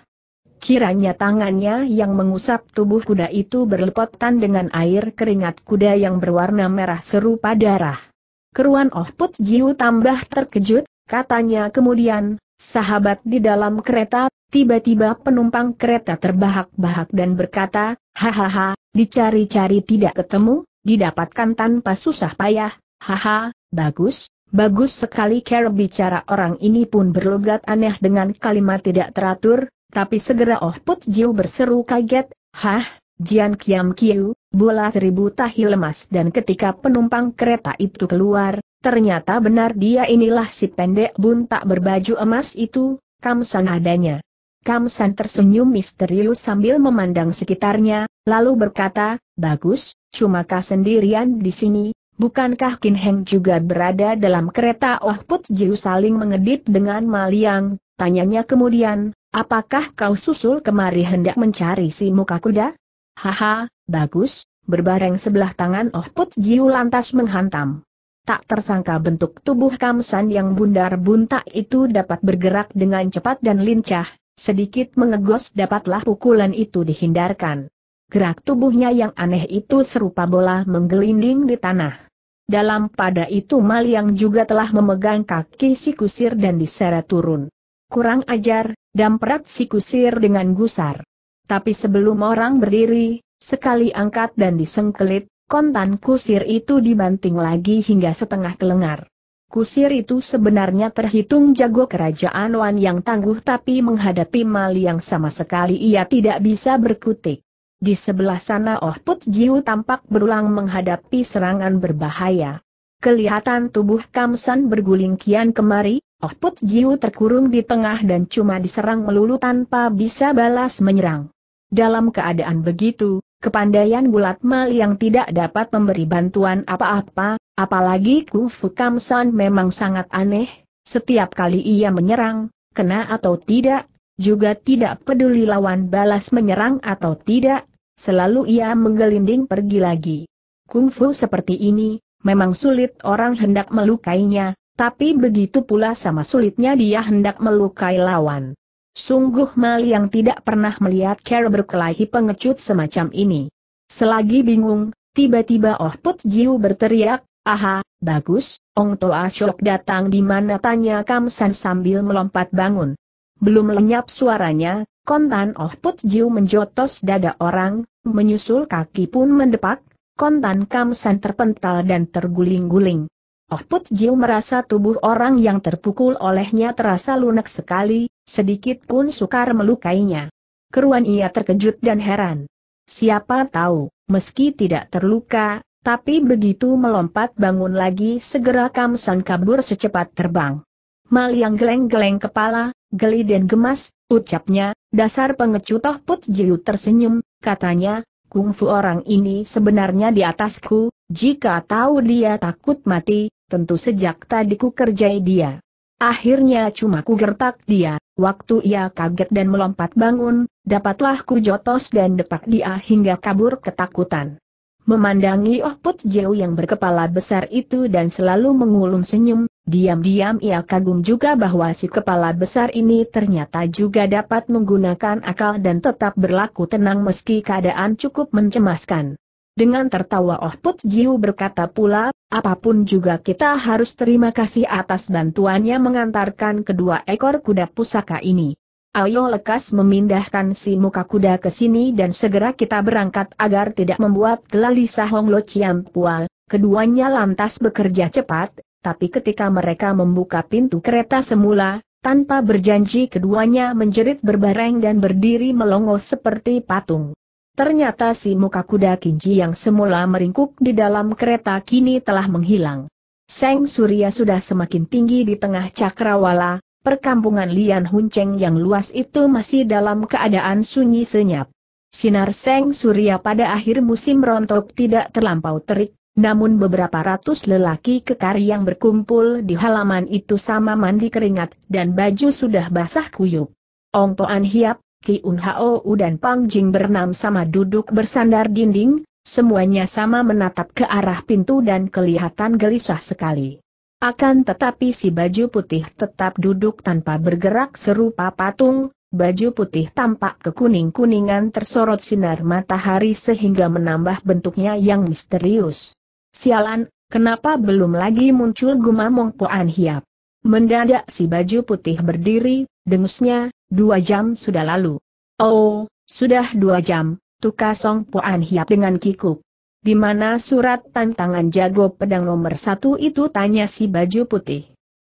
Kiranya tangannya yang mengusap tubuh kuda itu berlepotan dengan air keringat kuda yang berwarna merah serupa darah. Keruan Oh Put Jiu tambah terkejut, katanya kemudian, sahabat di dalam kereta, tiba-tiba penumpang kereta terbahak-bahak dan berkata, hahaha, dicari-cari tidak ketemu, didapatkan tanpa susah payah, haha, bagus, bagus sekali cara bicara orang ini pun berlogat aneh dengan kalimat tidak teratur, tapi segera Oh Put Jiu berseru kaget, hah, Jian Kiam Kiu, bola seribu tahi lemas dan ketika penumpang kereta itu keluar, Ternyata benar dia inilah si pendek buntak berbaju emas itu, Kamsan adanya. Kamsan tersenyum misterius sambil memandang sekitarnya, lalu berkata, Bagus, cuma kau sendirian di sini, bukankah Kin Heng juga berada dalam kereta Oh Put Jiu saling mengedip dengan Maliang, tanyanya kemudian, apakah kau susul kemari hendak mencari si muka kuda? Haha, bagus, berbareng sebelah tangan Oh Put Jiu lantas menghantam tak tersangka bentuk tubuh Kamsan yang bundar buntak itu dapat bergerak dengan cepat dan lincah, sedikit mengegos dapatlah pukulan itu dihindarkan. Gerak tubuhnya yang aneh itu serupa bola menggelinding di tanah. Dalam pada itu Mal yang juga telah memegang kaki si kusir dan diseret turun. Kurang ajar, damprat si kusir dengan gusar. Tapi sebelum orang berdiri, sekali angkat dan disengkelit, Kontan kusir itu dibanting lagi hingga setengah kelengar. Kusir itu sebenarnya terhitung jago kerajaan Wan yang tangguh tapi menghadapi Mali yang sama sekali ia tidak bisa berkutik. Di sebelah sana Oh Put Jiu tampak berulang menghadapi serangan berbahaya. Kelihatan tubuh Kamsan berguling kian kemari, Oh Put Jiu terkurung di tengah dan cuma diserang melulu tanpa bisa balas menyerang. Dalam keadaan begitu, Kepandaian bulat mal yang tidak dapat memberi bantuan apa-apa, apalagi kungfu Kamsan memang sangat aneh, setiap kali ia menyerang, kena atau tidak, juga tidak peduli lawan balas menyerang atau tidak, selalu ia menggelinding pergi lagi. Kungfu seperti ini, memang sulit orang hendak melukainya, tapi begitu pula sama sulitnya dia hendak melukai lawan. Sungguh Mal yang tidak pernah melihat Care berkelahi pengecut semacam ini. Selagi bingung, tiba-tiba Oh Put Jiu berteriak, Aha, bagus, Ong Toa Shok datang di mana tanya Kam San sambil melompat bangun. Belum lenyap suaranya, kontan Oh Put Jiu menjotos dada orang, menyusul kaki pun mendepak, kontan Kam San terpental dan terguling-guling. Oh Put Jiu merasa tubuh orang yang terpukul olehnya terasa lunak sekali, Sedikit pun sukar melukainya. Keruan ia terkejut dan heran. Siapa tahu, meski tidak terluka, tapi begitu melompat bangun lagi segera Kamsan kabur secepat terbang. Mal yang geleng-geleng kepala, geli dan gemas, ucapnya, dasar pengecut toh put jiu tersenyum, katanya, kungfu orang ini sebenarnya di atasku, jika tahu dia takut mati, tentu sejak tadi ku kerjai dia. Akhirnya cuma ku gertak dia, waktu ia kaget dan melompat bangun, dapatlah ku jotos dan depak dia hingga kabur ketakutan. Memandangi Oh Put yang berkepala besar itu dan selalu mengulum senyum, diam-diam ia kagum juga bahwa si kepala besar ini ternyata juga dapat menggunakan akal dan tetap berlaku tenang meski keadaan cukup mencemaskan. Dengan tertawa Oh Put Jiu berkata pula, apapun juga kita harus terima kasih atas bantuannya mengantarkan kedua ekor kuda pusaka ini. Ayo lekas memindahkan si muka kuda ke sini dan segera kita berangkat agar tidak membuat gelalisah Hong Lo Chiam Pual. Keduanya lantas bekerja cepat, tapi ketika mereka membuka pintu kereta semula, tanpa berjanji keduanya menjerit berbareng dan berdiri melongo seperti patung. Ternyata si muka kuda kinji yang semula meringkuk di dalam kereta kini telah menghilang. Seng Surya sudah semakin tinggi di tengah cakrawala, perkampungan Lian Hunceng yang luas itu masih dalam keadaan sunyi senyap. Sinar Seng Surya pada akhir musim rontok tidak terlampau terik, namun beberapa ratus lelaki kekar yang berkumpul di halaman itu sama mandi keringat dan baju sudah basah kuyup. Ong Toan Hiap, Ki U dan Pang Jing bernam sama duduk bersandar dinding, semuanya sama menatap ke arah pintu dan kelihatan gelisah sekali. Akan tetapi si baju putih tetap duduk tanpa bergerak serupa patung, baju putih tampak kekuning-kuningan tersorot sinar matahari sehingga menambah bentuknya yang misterius. Sialan, kenapa belum lagi muncul gumamong Puan Hiap? Mendadak si baju putih berdiri, dengusnya, dua jam sudah lalu. Oh, sudah dua jam, tukasong Song Poan hiap dengan kikuk. Di mana surat tantangan jago pedang nomor satu itu tanya si baju putih.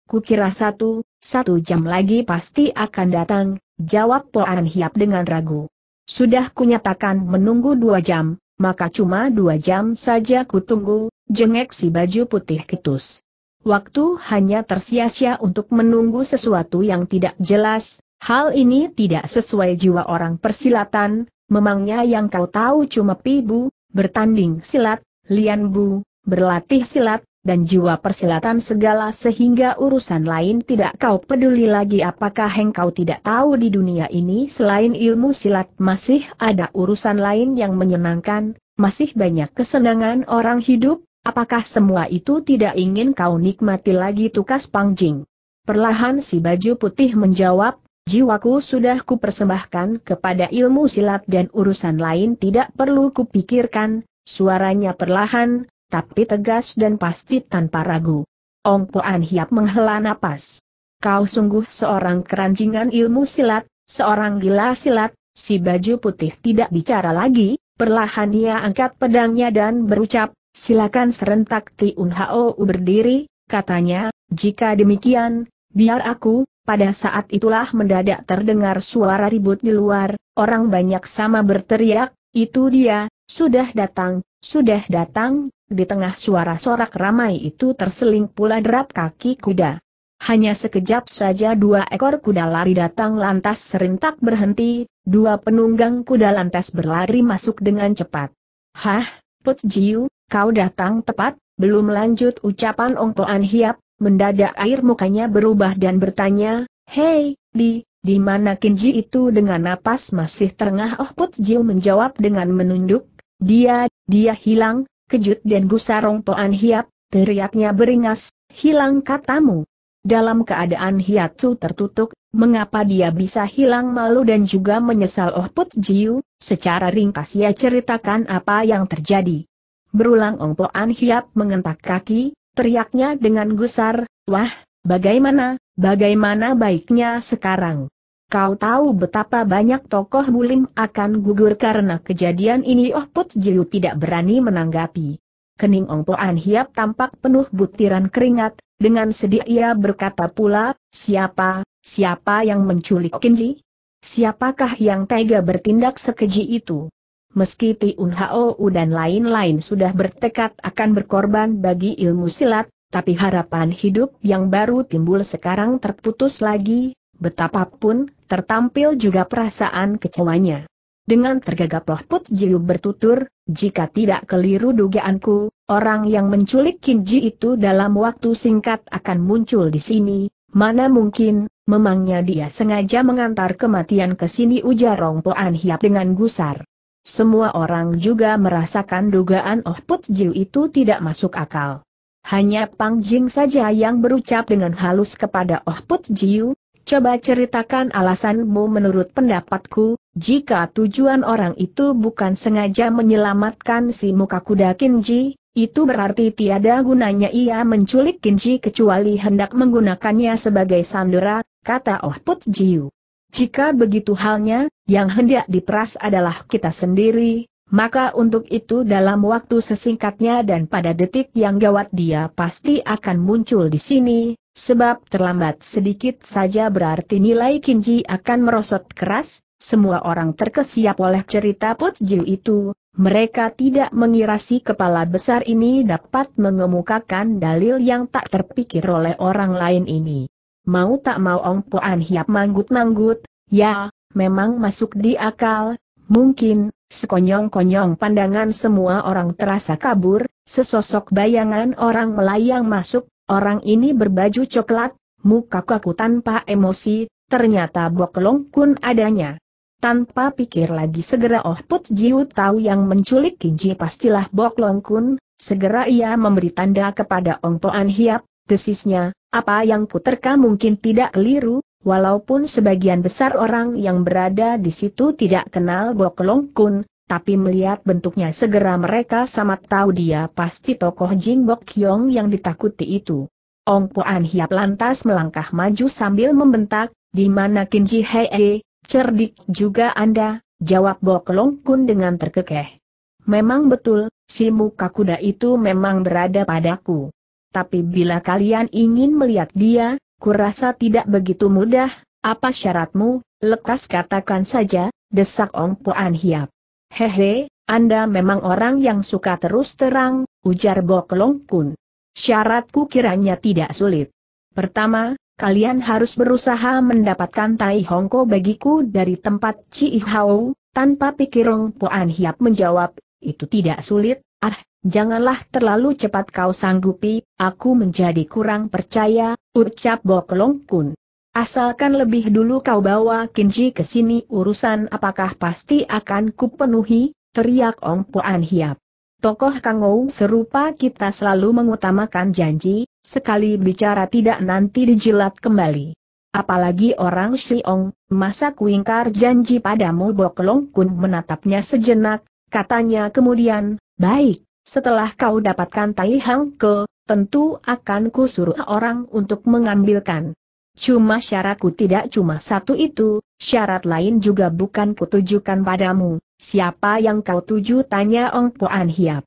Kukira satu, satu jam lagi pasti akan datang, jawab Poan hiap dengan ragu. Sudah kunyatakan menunggu dua jam, maka cuma dua jam saja kutunggu, jengek si baju putih ketus waktu hanya tersia-sia untuk menunggu sesuatu yang tidak jelas, hal ini tidak sesuai jiwa orang persilatan, memangnya yang kau tahu cuma pibu, bertanding silat, lian bu, berlatih silat, dan jiwa persilatan segala sehingga urusan lain tidak kau peduli lagi apakah engkau tidak tahu di dunia ini selain ilmu silat masih ada urusan lain yang menyenangkan, masih banyak kesenangan orang hidup, Apakah semua itu tidak ingin kau nikmati lagi tukas pangjing? Perlahan si baju putih menjawab, jiwaku sudah kupersembahkan kepada ilmu silat dan urusan lain tidak perlu kupikirkan, suaranya perlahan, tapi tegas dan pasti tanpa ragu. Ong Poan Hiap menghela nafas. Kau sungguh seorang keranjingan ilmu silat, seorang gila silat, si baju putih tidak bicara lagi, perlahan ia angkat pedangnya dan berucap, Silakan serentak Tiun Hao berdiri, katanya, jika demikian, biar aku, pada saat itulah mendadak terdengar suara ribut di luar, orang banyak sama berteriak, itu dia, sudah datang, sudah datang, di tengah suara sorak ramai itu terseling pula derap kaki kuda. Hanya sekejap saja dua ekor kuda lari datang lantas serentak berhenti, dua penunggang kuda lantas berlari masuk dengan cepat. Hah, Put Jiu, kau datang tepat, belum lanjut ucapan Ong Toan Hiap, mendadak air mukanya berubah dan bertanya, Hei, di, di mana Kinji itu dengan napas masih terengah Oh Put Jiu menjawab dengan menunduk, dia, dia hilang, kejut dan gusar Ong Toan Hiap, teriaknya beringas, hilang katamu. Dalam keadaan hiatus tertutup, mengapa dia bisa hilang malu dan juga menyesal Oh Put Jiu, secara ringkas ia ceritakan apa yang terjadi. Berulang Ong Poan Hiap mengentak kaki, teriaknya dengan gusar, Wah, bagaimana, bagaimana baiknya sekarang? Kau tahu betapa banyak tokoh bulim akan gugur karena kejadian ini Oh Put Jiu tidak berani menanggapi. Kening Ong Poan Hiap tampak penuh butiran keringat, dengan sedih ia berkata pula, siapa, siapa yang menculik Kinji? Siapakah yang tega bertindak sekeji itu? meski Tiun Hou dan lain-lain sudah bertekad akan berkorban bagi ilmu silat, tapi harapan hidup yang baru timbul sekarang terputus lagi, betapapun, tertampil juga perasaan kecewanya. Dengan tergagap Put Jiu bertutur, jika tidak keliru dugaanku, orang yang menculik Kinji itu dalam waktu singkat akan muncul di sini, mana mungkin, memangnya dia sengaja mengantar kematian ke sini ujar Rong Poan Hiap dengan gusar. Semua orang juga merasakan dugaan Oh Put Jiu itu tidak masuk akal. Hanya Pang Jing saja yang berucap dengan halus kepada Oh Put Jiu, Coba ceritakan alasanmu menurut pendapatku, jika tujuan orang itu bukan sengaja menyelamatkan si muka kuda Kinji, itu berarti tiada gunanya ia menculik Kinji kecuali hendak menggunakannya sebagai sandera, kata Oh Put Jiu. Jika begitu halnya, yang hendak diperas adalah kita sendiri, maka untuk itu dalam waktu sesingkatnya dan pada detik yang gawat dia pasti akan muncul di sini, sebab terlambat sedikit saja berarti nilai Kinji akan merosot keras, semua orang terkesiap oleh cerita Putjil itu, mereka tidak mengira si kepala besar ini dapat mengemukakan dalil yang tak terpikir oleh orang lain ini. Mau tak mau Ong Poan Hiap manggut-manggut, ya, memang masuk di akal, mungkin, sekonyong-konyong pandangan semua orang terasa kabur, sesosok bayangan orang melayang masuk, orang ini berbaju coklat, muka kaku tanpa emosi, ternyata Boklong Kun adanya. Tanpa pikir lagi segera Oh Put Jiu tahu yang menculik Kinji pastilah Boklong Kun, segera ia memberi tanda kepada Ong Poan Hiap, desisnya, apa yang kuterka mungkin tidak keliru, walaupun sebagian besar orang yang berada di situ tidak kenal Long Kun, tapi melihat bentuknya segera mereka sama tahu dia pasti tokoh Jing Bok Kyong yang ditakuti itu. Ong Puan Hiap lantas melangkah maju sambil membentak, di mana Kin Ji e? cerdik juga Anda, jawab Bok Long Kun dengan terkekeh. Memang betul, si muka kuda itu memang berada padaku tapi bila kalian ingin melihat dia, kurasa tidak begitu mudah, apa syaratmu, lekas katakan saja, desak Ong Puan Hiap. Hehe, Anda memang orang yang suka terus terang, ujar Bok Long Kun. Syaratku kiranya tidak sulit. Pertama, kalian harus berusaha mendapatkan Tai Hongko bagiku dari tempat Ci Hao, tanpa pikir Rong Puan Hiap menjawab, itu tidak sulit, ah, janganlah terlalu cepat kau sanggupi, aku menjadi kurang percaya, ucap Boklong Kun. Asalkan lebih dulu kau bawa Kinji ke sini urusan apakah pasti akan kupenuhi, teriak Ong Puan Hiap. Tokoh Kangou serupa kita selalu mengutamakan janji, sekali bicara tidak nanti dijilat kembali. Apalagi orang Siong, masa kuingkar janji padamu Boklong Kun menatapnya sejenak, katanya kemudian, baik, setelah kau dapatkan Tai Hang Ke, tentu akan ku suruh orang untuk mengambilkan. Cuma syaratku tidak cuma satu itu, syarat lain juga bukan kutujukan padamu. Siapa yang kau tuju? Tanya Ong Poan Hiap.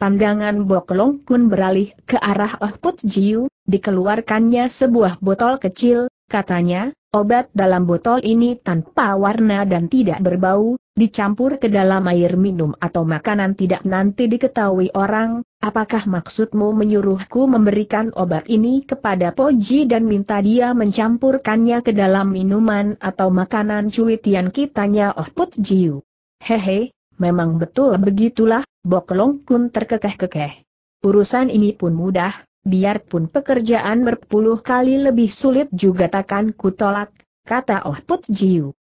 Pandangan Bok Long Kun beralih ke arah Oh Put Jiu, dikeluarkannya sebuah botol kecil, katanya, obat dalam botol ini tanpa warna dan tidak berbau, dicampur ke dalam air minum atau makanan tidak nanti diketahui orang, apakah maksudmu menyuruhku memberikan obat ini kepada Poji dan minta dia mencampurkannya ke dalam minuman atau makanan cuitian kitanya Oh Put Hehe, memang betul begitulah, Bok Long Kun terkekeh-kekeh. Urusan ini pun mudah, biarpun pekerjaan berpuluh kali lebih sulit juga takkan kutolak, kata Oh Put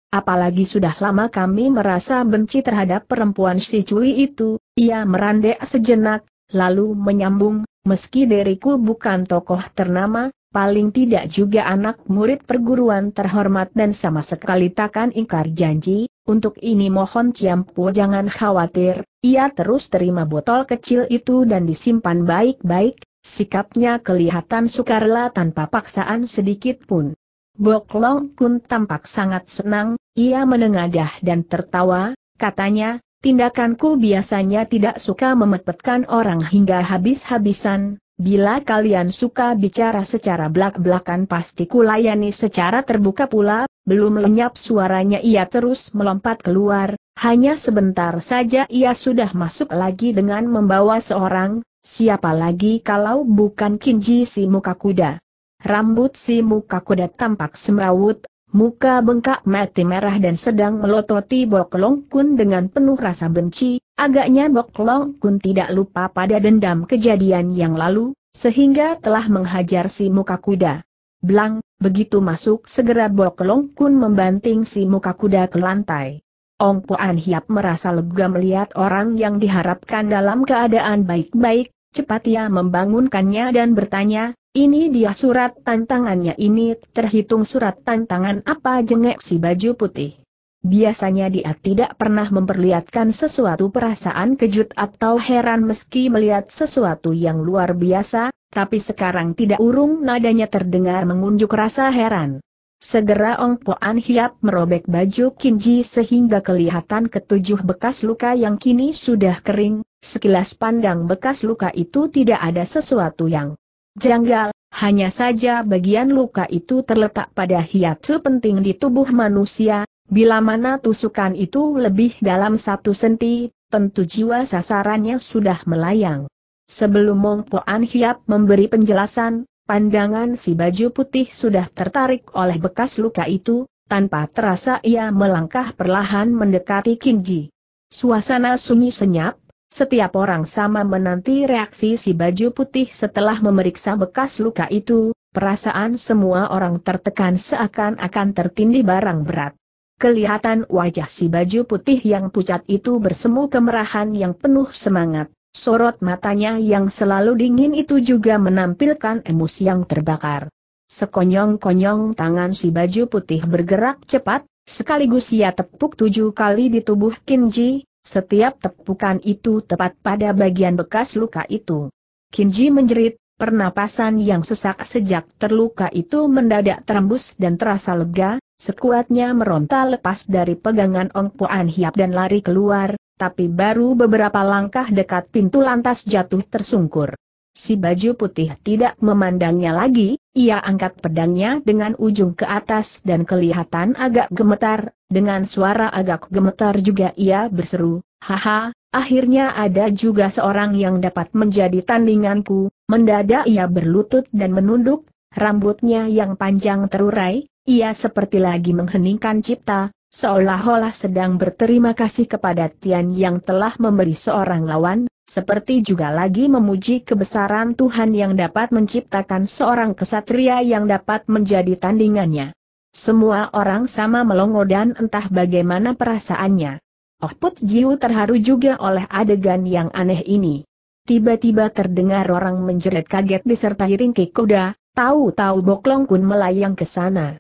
Apalagi sudah lama kami merasa benci terhadap perempuan si Cui itu, ia merandek sejenak, lalu menyambung, meski diriku bukan tokoh ternama, paling tidak juga anak murid perguruan terhormat dan sama sekali takkan ingkar janji, untuk ini mohon Ciampu jangan khawatir, ia terus terima botol kecil itu dan disimpan baik-baik, sikapnya kelihatan sukarela tanpa paksaan sedikit pun. Bok Long Kun tampak sangat senang, ia menengadah dan tertawa, katanya, tindakanku biasanya tidak suka memepetkan orang hingga habis-habisan, bila kalian suka bicara secara belak-belakan pasti kulayani secara terbuka pula, belum lenyap suaranya ia terus melompat keluar, hanya sebentar saja ia sudah masuk lagi dengan membawa seorang, siapa lagi kalau bukan Kinji si muka kuda. Rambut si muka kuda tampak semrawut, muka bengkak mati merah dan sedang melototi Bok Kun dengan penuh rasa benci, agaknya Bok Kun tidak lupa pada dendam kejadian yang lalu, sehingga telah menghajar si muka kuda. Blang, begitu masuk segera Bok Kun membanting si muka kuda ke lantai. Ong Poan Hiap merasa lega melihat orang yang diharapkan dalam keadaan baik-baik, Cepat ia membangunkannya dan bertanya, ini dia surat tantangannya ini, terhitung surat tantangan apa jengek si baju putih. Biasanya dia tidak pernah memperlihatkan sesuatu perasaan kejut atau heran meski melihat sesuatu yang luar biasa, tapi sekarang tidak urung nadanya terdengar mengunjuk rasa heran. Segera Ong Poan Hiap merobek baju Kinji sehingga kelihatan ketujuh bekas luka yang kini sudah kering, Sekilas pandang bekas luka itu tidak ada sesuatu yang janggal, hanya saja bagian luka itu terletak pada hiatu penting di tubuh manusia, bila mana tusukan itu lebih dalam satu senti, tentu jiwa sasarannya sudah melayang. Sebelum Mong Poan Hiap memberi penjelasan, pandangan si baju putih sudah tertarik oleh bekas luka itu, tanpa terasa ia melangkah perlahan mendekati Kinji. Suasana sunyi senyap, setiap orang sama menanti reaksi si baju putih setelah memeriksa bekas luka itu, perasaan semua orang tertekan seakan-akan tertindih barang berat. Kelihatan wajah si baju putih yang pucat itu bersemu kemerahan yang penuh semangat, sorot matanya yang selalu dingin itu juga menampilkan emosi yang terbakar. Sekonyong-konyong tangan si baju putih bergerak cepat, sekaligus ia tepuk tujuh kali di tubuh Kinji, setiap tepukan itu tepat pada bagian bekas luka itu. Kinji menjerit, pernapasan yang sesak sejak terluka itu mendadak terembus dan terasa lega, sekuatnya meronta lepas dari pegangan Ong Poan Hiap dan lari keluar, tapi baru beberapa langkah dekat pintu lantas jatuh tersungkur. Si baju putih tidak memandangnya lagi, ia angkat pedangnya dengan ujung ke atas dan kelihatan agak gemetar, dengan suara agak gemetar juga ia berseru, Haha, akhirnya ada juga seorang yang dapat menjadi tandinganku, mendadak ia berlutut dan menunduk, rambutnya yang panjang terurai, ia seperti lagi mengheningkan cipta, seolah-olah sedang berterima kasih kepada Tian yang telah memberi seorang lawan, seperti juga lagi memuji kebesaran Tuhan yang dapat menciptakan seorang kesatria yang dapat menjadi tandingannya. Semua orang sama melongo dan entah bagaimana perasaannya. Oh Put Jiu terharu juga oleh adegan yang aneh ini. Tiba-tiba terdengar orang menjerit kaget disertai ringkik kuda, tahu-tahu Boklong Kun melayang ke sana.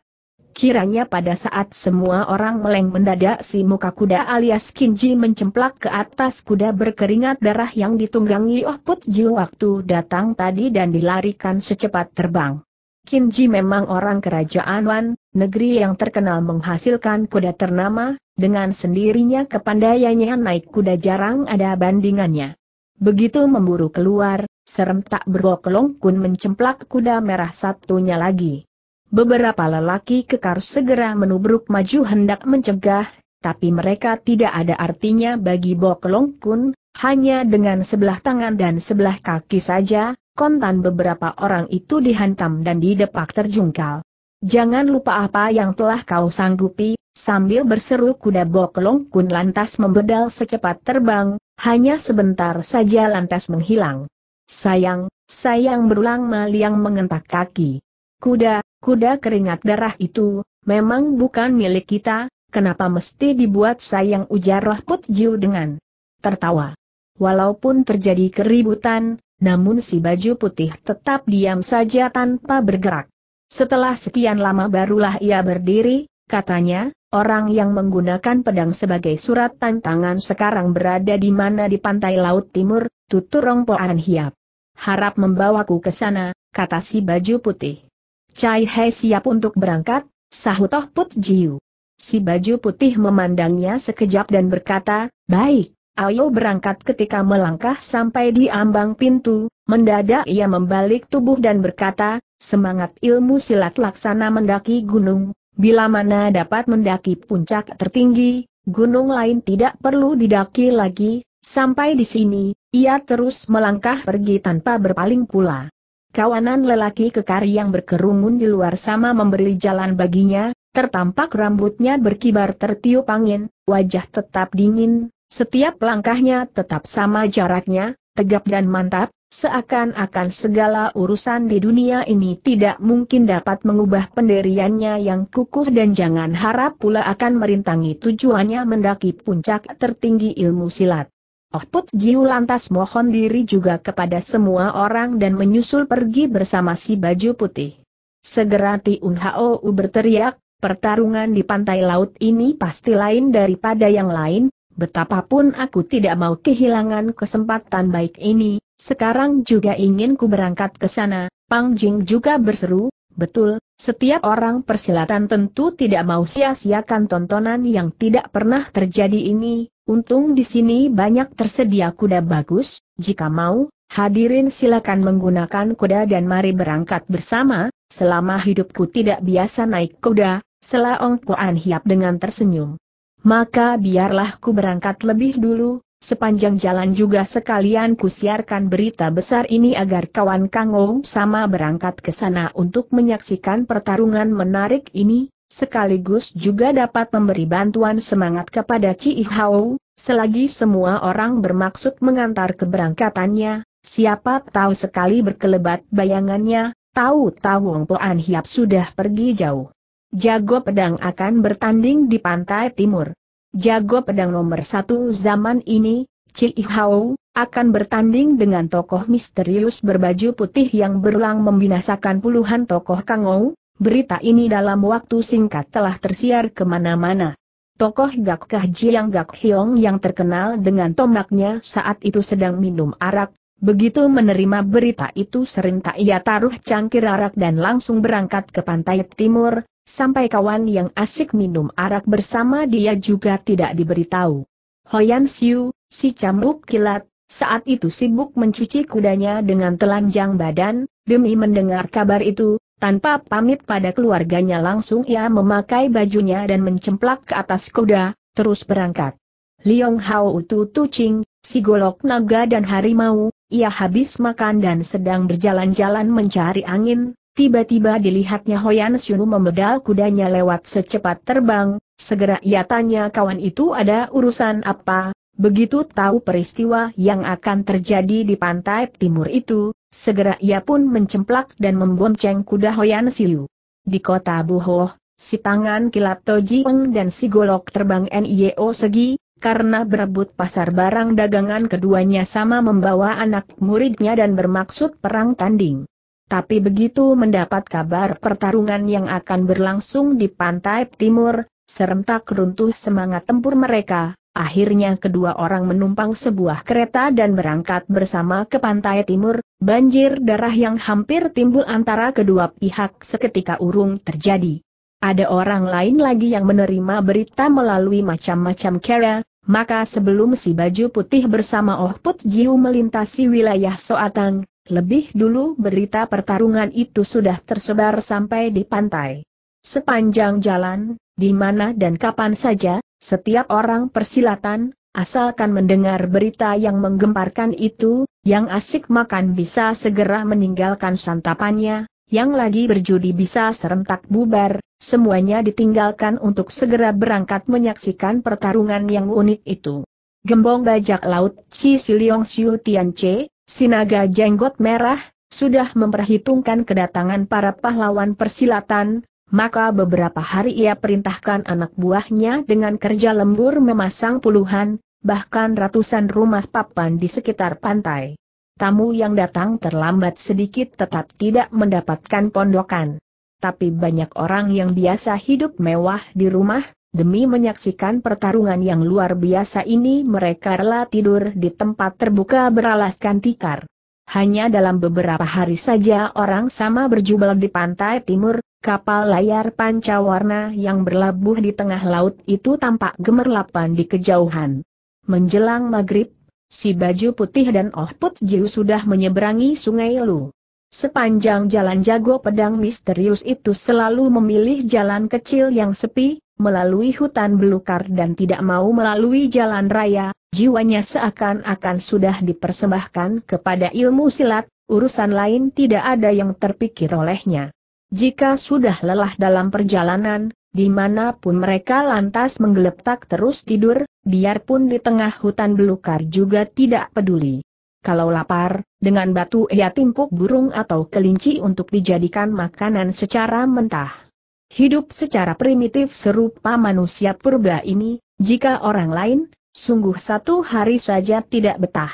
Kiranya pada saat semua orang meleng mendadak si muka kuda alias Kinji mencemplak ke atas kuda berkeringat darah yang ditunggangi Oh Putji waktu datang tadi dan dilarikan secepat terbang. Kinji memang orang kerajaan Wan, negeri yang terkenal menghasilkan kuda ternama, dengan sendirinya kepandaiannya naik kuda jarang ada bandingannya. Begitu memburu keluar, serem tak berokelong kun mencemplak kuda merah satunya lagi. Beberapa lelaki kekar segera menubruk maju hendak mencegah, tapi mereka tidak ada artinya bagi Bok Long Kun, hanya dengan sebelah tangan dan sebelah kaki saja, kontan beberapa orang itu dihantam dan didepak terjungkal. Jangan lupa apa yang telah kau sanggupi, sambil berseru kuda Bok Long Kun lantas membedal secepat terbang, hanya sebentar saja lantas menghilang. Sayang, sayang berulang yang mengentak kaki. Kuda, kuda keringat darah itu, memang bukan milik kita, kenapa mesti dibuat sayang ujar Rahput Jiu dengan tertawa. Walaupun terjadi keributan, namun si baju putih tetap diam saja tanpa bergerak. Setelah sekian lama barulah ia berdiri, katanya, orang yang menggunakan pedang sebagai surat tantangan sekarang berada di mana di pantai laut timur, tutur Rongpoan Hiap. Harap membawaku ke sana, kata si baju putih. Cai Hei siap untuk berangkat, sahut Put Put Jiu. Si baju putih memandangnya sekejap dan berkata, baik, ayo berangkat ketika melangkah sampai di ambang pintu, mendadak ia membalik tubuh dan berkata, semangat ilmu silat laksana mendaki gunung, bila mana dapat mendaki puncak tertinggi, gunung lain tidak perlu didaki lagi, sampai di sini, ia terus melangkah pergi tanpa berpaling pula. Kawanan lelaki kekar yang berkerumun di luar sama memberi jalan baginya, tertampak rambutnya berkibar tertiup angin, wajah tetap dingin, setiap langkahnya tetap sama jaraknya, tegap dan mantap, seakan-akan segala urusan di dunia ini tidak mungkin dapat mengubah pendiriannya yang kukuh dan jangan harap pula akan merintangi tujuannya mendaki puncak tertinggi ilmu silat. Oh, put Jiu lantas mohon diri juga kepada semua orang dan menyusul pergi bersama si baju putih. Segera Tiun Hou berteriak, pertarungan di pantai laut ini pasti lain daripada yang lain, betapapun aku tidak mau kehilangan kesempatan baik ini, sekarang juga ingin ku berangkat ke sana, Pang Jing juga berseru, Betul, setiap orang persilatan tentu tidak mau sia-siakan tontonan yang tidak pernah terjadi ini, untung di sini banyak tersedia kuda bagus, jika mau, hadirin silakan menggunakan kuda dan mari berangkat bersama, selama hidupku tidak biasa naik kuda, sela Ong Hiap dengan tersenyum. Maka biarlah ku berangkat lebih dulu, Sepanjang jalan juga sekalian kusiarkan berita besar ini agar kawan Kangou sama berangkat ke sana untuk menyaksikan pertarungan menarik ini, sekaligus juga dapat memberi bantuan semangat kepada Ci Hao, selagi semua orang bermaksud mengantar keberangkatannya, siapa tahu sekali berkelebat bayangannya, tahu-tahu Wong Poan Hiap sudah pergi jauh. Jago pedang akan bertanding di pantai timur. Jago pedang nomor satu zaman ini, Chi Hao, akan bertanding dengan tokoh misterius berbaju putih yang berulang membinasakan puluhan tokoh Kangou, berita ini dalam waktu singkat telah tersiar kemana-mana. Tokoh Gak Kah Jiang Gak Hiong yang terkenal dengan tomaknya saat itu sedang minum arak, begitu menerima berita itu serentak ia taruh cangkir arak dan langsung berangkat ke pantai timur, sampai kawan yang asik minum arak bersama dia juga tidak diberitahu. Hoyan Siu, si cambuk kilat, saat itu sibuk mencuci kudanya dengan telanjang badan, demi mendengar kabar itu, tanpa pamit pada keluarganya langsung ia memakai bajunya dan mencemplak ke atas kuda, terus berangkat. Liong Hao Utu Tucing, si golok naga dan harimau, ia habis makan dan sedang berjalan-jalan mencari angin, Tiba-tiba dilihatnya Hoyan Xiu memedal kudanya lewat secepat terbang, segera ia tanya kawan itu ada urusan apa, begitu tahu peristiwa yang akan terjadi di pantai timur itu, segera ia pun mencemplak dan membonceng kuda Hoyan Xiu. Di kota Buho, si tangan kilat Toji Peng dan si golok terbang NIO Segi, karena berebut pasar barang dagangan keduanya sama membawa anak muridnya dan bermaksud perang tanding. Tapi begitu mendapat kabar pertarungan yang akan berlangsung di pantai timur, serentak runtuh semangat tempur mereka, akhirnya kedua orang menumpang sebuah kereta dan berangkat bersama ke pantai timur, banjir darah yang hampir timbul antara kedua pihak seketika urung terjadi. Ada orang lain lagi yang menerima berita melalui macam-macam kera, maka sebelum si baju putih bersama Oh Put Jiu melintasi wilayah Soatang, lebih dulu berita pertarungan itu sudah tersebar sampai di pantai. Sepanjang jalan, di mana dan kapan saja, setiap orang persilatan, asalkan mendengar berita yang menggemparkan itu, yang asik makan bisa segera meninggalkan santapannya, yang lagi berjudi bisa serentak bubar, semuanya ditinggalkan untuk segera berangkat menyaksikan pertarungan yang unik itu. Gembong bajak laut Cisiliong Siu Tian Che, Sinaga Jenggot Merah, sudah memperhitungkan kedatangan para pahlawan persilatan, maka beberapa hari ia perintahkan anak buahnya dengan kerja lembur memasang puluhan, bahkan ratusan rumah papan di sekitar pantai. Tamu yang datang terlambat sedikit tetap tidak mendapatkan pondokan. Tapi banyak orang yang biasa hidup mewah di rumah, Demi menyaksikan pertarungan yang luar biasa ini mereka rela tidur di tempat terbuka beralaskan tikar. Hanya dalam beberapa hari saja orang sama berjubel di pantai timur, kapal layar panca warna yang berlabuh di tengah laut itu tampak gemerlapan di kejauhan. Menjelang maghrib, si baju putih dan Oh Put Jiu sudah menyeberangi sungai Lu. Sepanjang jalan jago pedang misterius itu selalu memilih jalan kecil yang sepi, melalui hutan belukar dan tidak mau melalui jalan raya, jiwanya seakan-akan sudah dipersembahkan kepada ilmu silat, urusan lain tidak ada yang terpikir olehnya. Jika sudah lelah dalam perjalanan, dimanapun mereka lantas menggeletak terus tidur, biarpun di tengah hutan belukar juga tidak peduli. Kalau lapar, dengan batu ia timpuk burung atau kelinci untuk dijadikan makanan secara mentah. Hidup secara primitif serupa manusia purba ini, jika orang lain, sungguh satu hari saja tidak betah.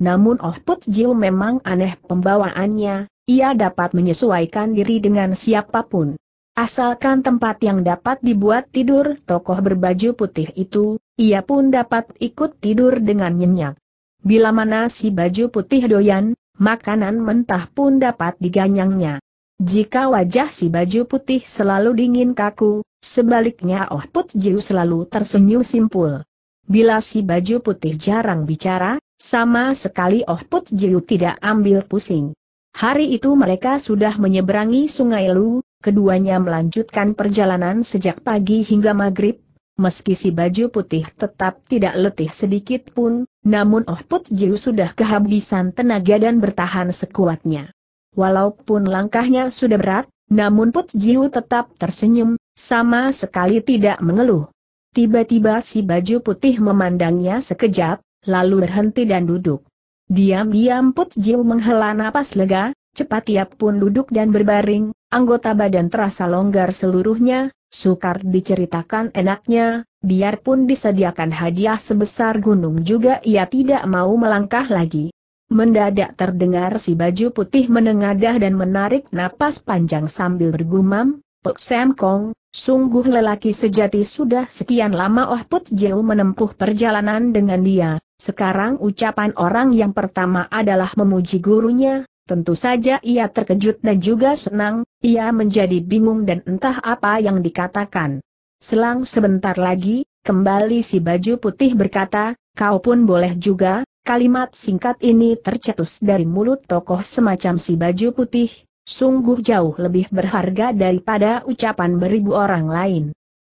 Namun Oh Put Jiu memang aneh pembawaannya, ia dapat menyesuaikan diri dengan siapapun. Asalkan tempat yang dapat dibuat tidur tokoh berbaju putih itu, ia pun dapat ikut tidur dengan nyenyak. Bila mana si baju putih doyan, makanan mentah pun dapat diganyangnya. Jika wajah si baju putih selalu dingin kaku, sebaliknya Oh Put Jiu selalu tersenyum simpul. Bila si baju putih jarang bicara, sama sekali Oh Put Jiu tidak ambil pusing. Hari itu mereka sudah menyeberangi Sungai Lu, keduanya melanjutkan perjalanan sejak pagi hingga maghrib, Meski si baju putih tetap tidak letih sedikit pun, namun Oh Put Jiu sudah kehabisan tenaga dan bertahan sekuatnya. Walaupun langkahnya sudah berat, namun Put Jiu tetap tersenyum, sama sekali tidak mengeluh. Tiba-tiba si baju putih memandangnya sekejap, lalu berhenti dan duduk. Diam-diam Put Jiu menghela napas lega, cepat ia pun duduk dan berbaring, anggota badan terasa longgar seluruhnya, sukar diceritakan enaknya, biarpun disediakan hadiah sebesar gunung juga ia tidak mau melangkah lagi. Mendadak terdengar si baju putih menengadah dan menarik napas panjang sambil bergumam, Pek Sam Kong, sungguh lelaki sejati sudah sekian lama Oh Put Jiu menempuh perjalanan dengan dia, sekarang ucapan orang yang pertama adalah memuji gurunya, tentu saja ia terkejut dan juga senang, ia menjadi bingung dan entah apa yang dikatakan. Selang sebentar lagi, kembali si baju putih berkata, kau pun boleh juga, Kalimat singkat ini tercetus dari mulut tokoh semacam si baju putih, sungguh jauh lebih berharga daripada ucapan beribu orang lain.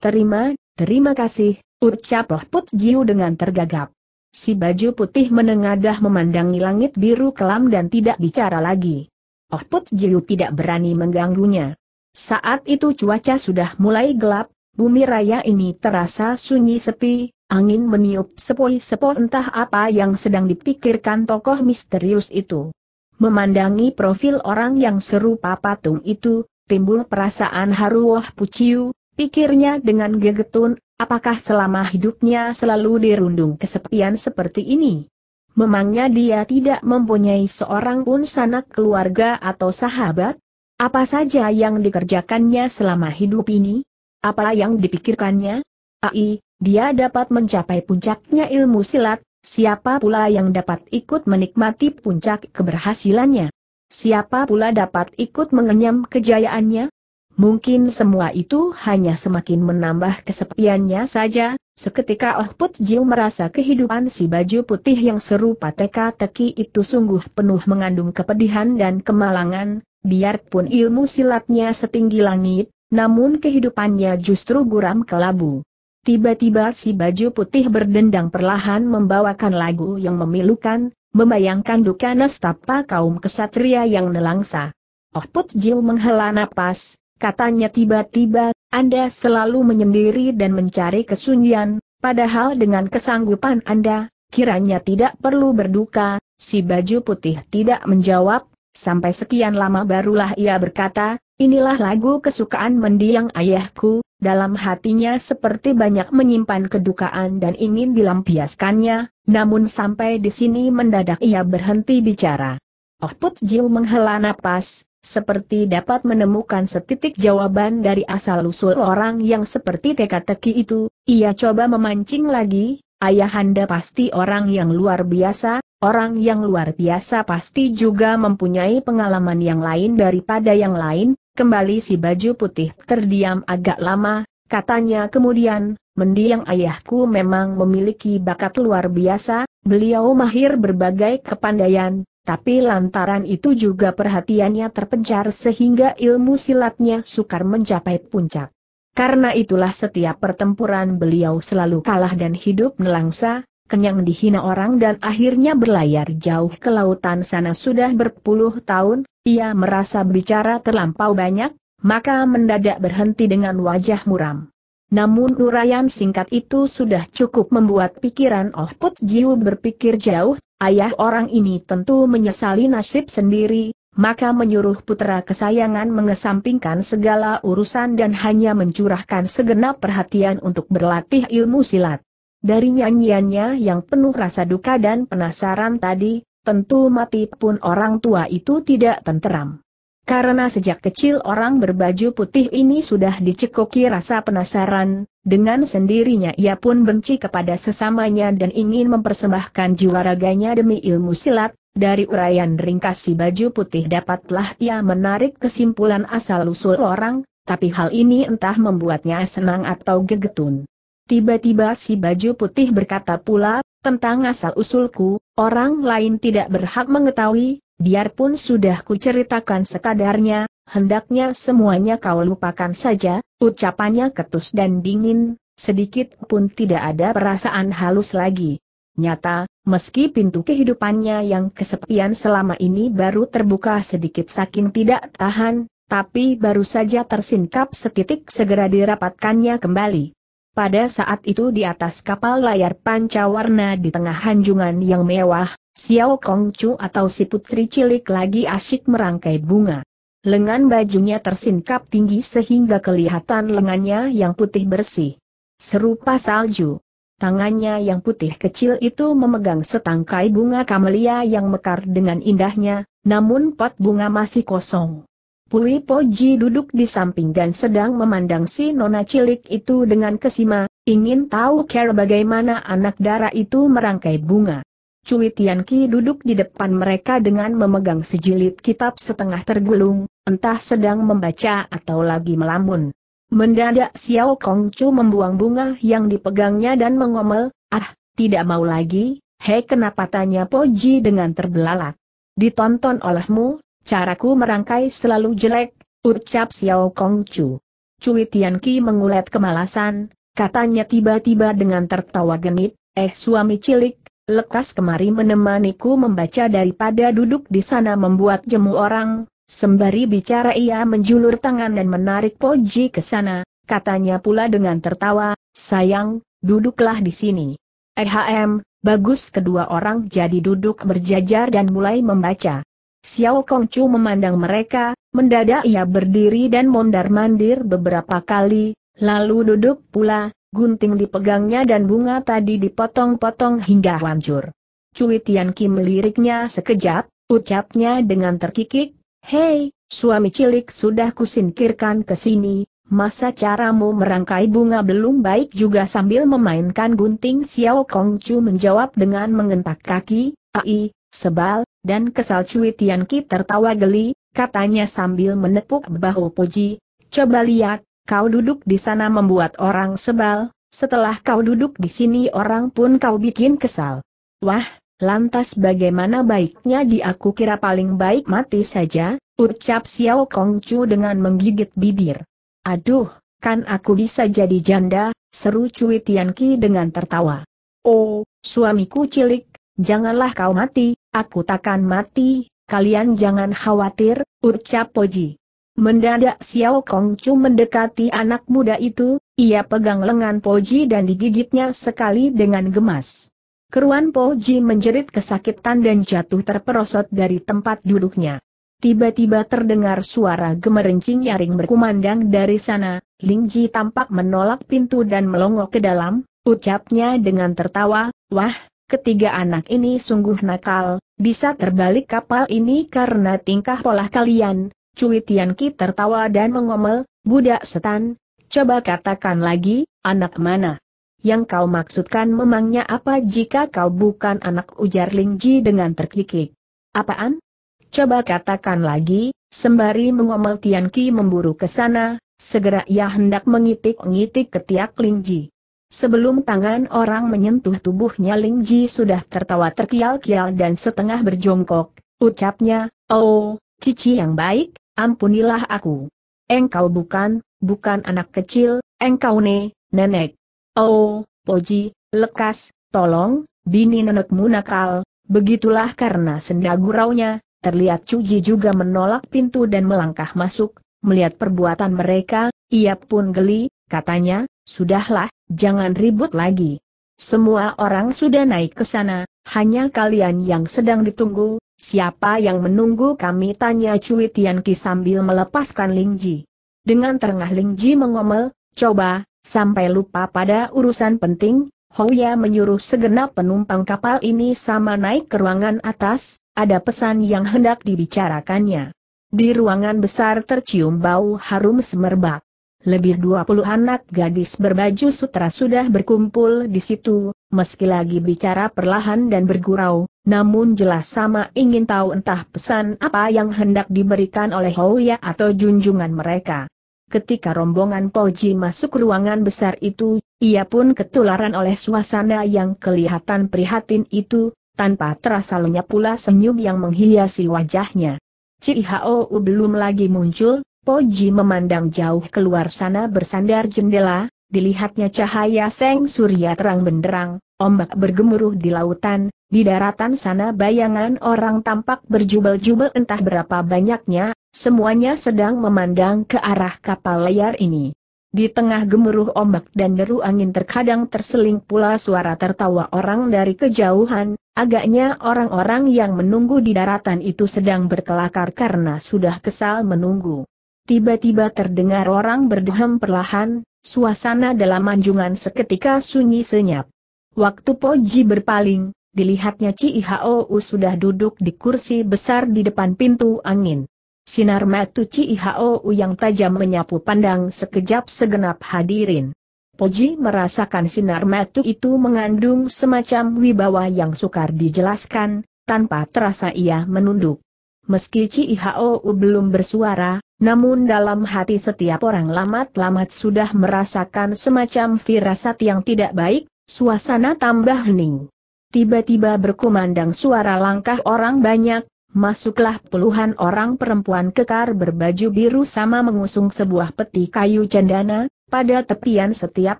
Terima, terima kasih, ucap Loh Put Jiu dengan tergagap. Si baju putih menengadah memandangi langit biru kelam dan tidak bicara lagi. Oh Put Jiu tidak berani mengganggunya. Saat itu cuaca sudah mulai gelap, Bumi raya ini terasa sunyi sepi, angin meniup sepoi-sepoi entah apa yang sedang dipikirkan tokoh misterius itu. Memandangi profil orang yang serupa patung itu, timbul perasaan haru wah puciu, pikirnya dengan gegetun, apakah selama hidupnya selalu dirundung kesepian seperti ini? Memangnya dia tidak mempunyai seorang pun sanak keluarga atau sahabat? Apa saja yang dikerjakannya selama hidup ini? Apa yang dipikirkannya? Ai, dia dapat mencapai puncaknya ilmu silat, siapa pula yang dapat ikut menikmati puncak keberhasilannya? Siapa pula dapat ikut mengenyam kejayaannya? Mungkin semua itu hanya semakin menambah kesepiannya saja, seketika Oh Put Jiu merasa kehidupan si baju putih yang serupa teka-teki itu sungguh penuh mengandung kepedihan dan kemalangan, biarpun ilmu silatnya setinggi langit, namun kehidupannya justru guram kelabu. Tiba-tiba si baju putih berdendang perlahan membawakan lagu yang memilukan, membayangkan duka nestapa kaum kesatria yang nelangsa. Oh Put Jiu menghela napas, katanya tiba-tiba, Anda selalu menyendiri dan mencari kesunyian, padahal dengan kesanggupan Anda, kiranya tidak perlu berduka, si baju putih tidak menjawab, sampai sekian lama barulah ia berkata, Inilah lagu kesukaan mendiang ayahku, dalam hatinya seperti banyak menyimpan kedukaan dan ingin dilampiaskannya, namun sampai di sini mendadak ia berhenti bicara. Oh Put Jiu menghela napas, seperti dapat menemukan setitik jawaban dari asal-usul orang yang seperti teka-teki itu, ia coba memancing lagi, ayah anda pasti orang yang luar biasa, orang yang luar biasa pasti juga mempunyai pengalaman yang lain daripada yang lain, Kembali si baju putih terdiam agak lama, katanya kemudian, mendiang ayahku memang memiliki bakat luar biasa, beliau mahir berbagai kepandaian, tapi lantaran itu juga perhatiannya terpencar sehingga ilmu silatnya sukar mencapai puncak. Karena itulah setiap pertempuran beliau selalu kalah dan hidup nelangsa, kenyang dihina orang dan akhirnya berlayar jauh ke lautan sana sudah berpuluh tahun, ia merasa bicara terlampau banyak, maka mendadak berhenti dengan wajah muram. Namun urayan singkat itu sudah cukup membuat pikiran Oh Put Jiu berpikir jauh, ayah orang ini tentu menyesali nasib sendiri, maka menyuruh putra kesayangan mengesampingkan segala urusan dan hanya mencurahkan segenap perhatian untuk berlatih ilmu silat. Dari nyanyiannya yang penuh rasa duka dan penasaran tadi, tentu mati pun orang tua itu tidak tenteram. Karena sejak kecil orang berbaju putih ini sudah dicekoki rasa penasaran, dengan sendirinya ia pun benci kepada sesamanya dan ingin mempersembahkan jiwa raganya demi ilmu silat, dari uraian ringkas si baju putih dapatlah ia menarik kesimpulan asal-usul orang, tapi hal ini entah membuatnya senang atau gegetun. Tiba-tiba si baju putih berkata pula, tentang asal-usulku, orang lain tidak berhak mengetahui, biarpun sudah kuceritakan sekadarnya, hendaknya semuanya kau lupakan saja, ucapannya ketus dan dingin, sedikit pun tidak ada perasaan halus lagi. Nyata, meski pintu kehidupannya yang kesepian selama ini baru terbuka sedikit saking tidak tahan, tapi baru saja tersingkap setitik segera dirapatkannya kembali. Pada saat itu di atas kapal layar pancawarna di tengah hanjungan yang mewah, Xiao Kongcu atau si putri cilik lagi asyik merangkai bunga. Lengan bajunya tersingkap tinggi sehingga kelihatan lengannya yang putih bersih. Serupa salju. Tangannya yang putih kecil itu memegang setangkai bunga kamelia yang mekar dengan indahnya, namun pot bunga masih kosong. Pui Poji duduk di samping dan sedang memandang si nona cilik itu dengan kesima, ingin tahu care bagaimana anak darah itu merangkai bunga. Cui Tianqi duduk di depan mereka dengan memegang sejilid kitab setengah tergulung, entah sedang membaca atau lagi melamun. Mendadak Xiao Kongcu membuang bunga yang dipegangnya dan mengomel, ah, tidak mau lagi, hei kenapa tanya Poji dengan terbelalak. Ditonton olehmu, Caraku merangkai selalu jelek, ucap Xiao Kong Chu. Cui Tian Ki mengulet kemalasan, katanya tiba-tiba dengan tertawa genit, eh suami cilik, lekas kemari menemaniku membaca daripada duduk di sana membuat jemu orang, sembari bicara ia menjulur tangan dan menarik Poji ke sana, katanya pula dengan tertawa, sayang, duduklah di sini. EHM, bagus kedua orang jadi duduk berjajar dan mulai membaca. Xiao Kongcu memandang mereka, mendadak ia berdiri dan mondar-mandir beberapa kali, lalu duduk pula, gunting dipegangnya dan bunga tadi dipotong-potong hingga hancur. Cui Tian Kim meliriknya sekejap, ucapnya dengan terkikik, Hei, suami cilik sudah kusinkirkan ke sini, masa caramu merangkai bunga belum baik juga sambil memainkan gunting Xiao Kongcu menjawab dengan mengentak kaki, Ai, sebal, dan kesal Cui Tian tertawa geli, katanya sambil menepuk bahu Puji, coba lihat, kau duduk di sana membuat orang sebal, setelah kau duduk di sini orang pun kau bikin kesal. Wah, lantas bagaimana baiknya di aku kira paling baik mati saja, ucap Xiao Kongcu dengan menggigit bibir. Aduh, kan aku bisa jadi janda, seru Cui Tian dengan tertawa. Oh, suamiku cilik, Janganlah kau mati, aku takkan mati, kalian jangan khawatir, ucap Poji. Mendadak Xiao Kong Chu mendekati anak muda itu, ia pegang lengan Poji dan digigitnya sekali dengan gemas. Keruan Poji menjerit kesakitan dan jatuh terperosot dari tempat duduknya. Tiba-tiba terdengar suara gemerincing nyaring berkumandang dari sana, Ling Ji tampak menolak pintu dan melongok ke dalam, ucapnya dengan tertawa, Wah, Ketiga anak ini sungguh nakal, bisa terbalik kapal ini karena tingkah pola kalian. Cui Tianqi tertawa dan mengomel, budak setan, coba katakan lagi, anak mana? Yang kau maksudkan memangnya apa jika kau bukan anak ujar Lingji dengan terkikik? Apaan? Coba katakan lagi, sembari mengomel Tianqi memburu ke sana, segera ia hendak mengitik-ngitik ketiak Lingji. Sebelum tangan orang menyentuh tubuhnya Ling Ji sudah tertawa terkial-kial dan setengah berjongkok, ucapnya, Oh, cici yang baik, ampunilah aku. Engkau bukan, bukan anak kecil, engkau ne, nenek. Oh, Poji, lekas, tolong, bini nenekmu nakal, begitulah karena senda nya, terlihat Cuji juga menolak pintu dan melangkah masuk, melihat perbuatan mereka, ia pun geli, katanya, Sudahlah, jangan ribut lagi. Semua orang sudah naik ke sana, hanya kalian yang sedang ditunggu, siapa yang menunggu kami tanya Cui Tianqi sambil melepaskan Lingji. Dengan terengah Lingji mengomel, coba, sampai lupa pada urusan penting, Hoya menyuruh segenap penumpang kapal ini sama naik ke ruangan atas, ada pesan yang hendak dibicarakannya. Di ruangan besar tercium bau harum semerbak lebih dua puluh anak gadis berbaju sutra sudah berkumpul di situ, meski lagi bicara perlahan dan bergurau, namun jelas sama ingin tahu entah pesan apa yang hendak diberikan oleh Houya atau junjungan mereka. Ketika rombongan Poji masuk ruangan besar itu, ia pun ketularan oleh suasana yang kelihatan prihatin itu, tanpa terasa lenyap pula senyum yang menghiasi wajahnya. Cihao belum lagi muncul, Poji memandang jauh keluar sana bersandar jendela, dilihatnya cahaya seng surya terang benderang, ombak bergemuruh di lautan, di daratan sana bayangan orang tampak berjubel-jubel entah berapa banyaknya, semuanya sedang memandang ke arah kapal layar ini. Di tengah gemuruh ombak dan deru angin terkadang terseling pula suara tertawa orang dari kejauhan, agaknya orang-orang yang menunggu di daratan itu sedang berkelakar karena sudah kesal menunggu. Tiba-tiba terdengar orang berdehem perlahan, suasana dalam anjungan seketika sunyi senyap. Waktu Poji berpaling, dilihatnya Ci Hou sudah duduk di kursi besar di depan pintu angin. Sinar mata Ci Hou yang tajam menyapu pandang sekejap segenap hadirin. Poji merasakan sinar mata itu mengandung semacam wibawa yang sukar dijelaskan, tanpa terasa ia menunduk. Meski Cihou belum bersuara, namun dalam hati setiap orang lamat-lamat sudah merasakan semacam firasat yang tidak baik, suasana tambah hening. Tiba-tiba berkumandang suara langkah orang banyak, masuklah puluhan orang perempuan kekar berbaju biru sama mengusung sebuah peti kayu cendana, pada tepian setiap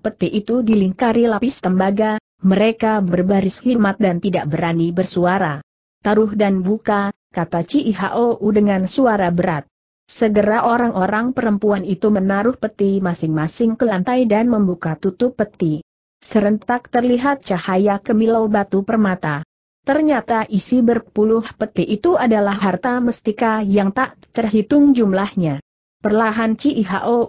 peti itu dilingkari lapis tembaga, mereka berbaris hikmat dan tidak berani bersuara. Taruh dan buka, kata Ci dengan suara berat. Segera orang-orang perempuan itu menaruh peti masing-masing ke lantai dan membuka tutup peti. Serentak terlihat cahaya kemilau batu permata. Ternyata isi berpuluh peti itu adalah harta mestika yang tak terhitung jumlahnya. Perlahan Ci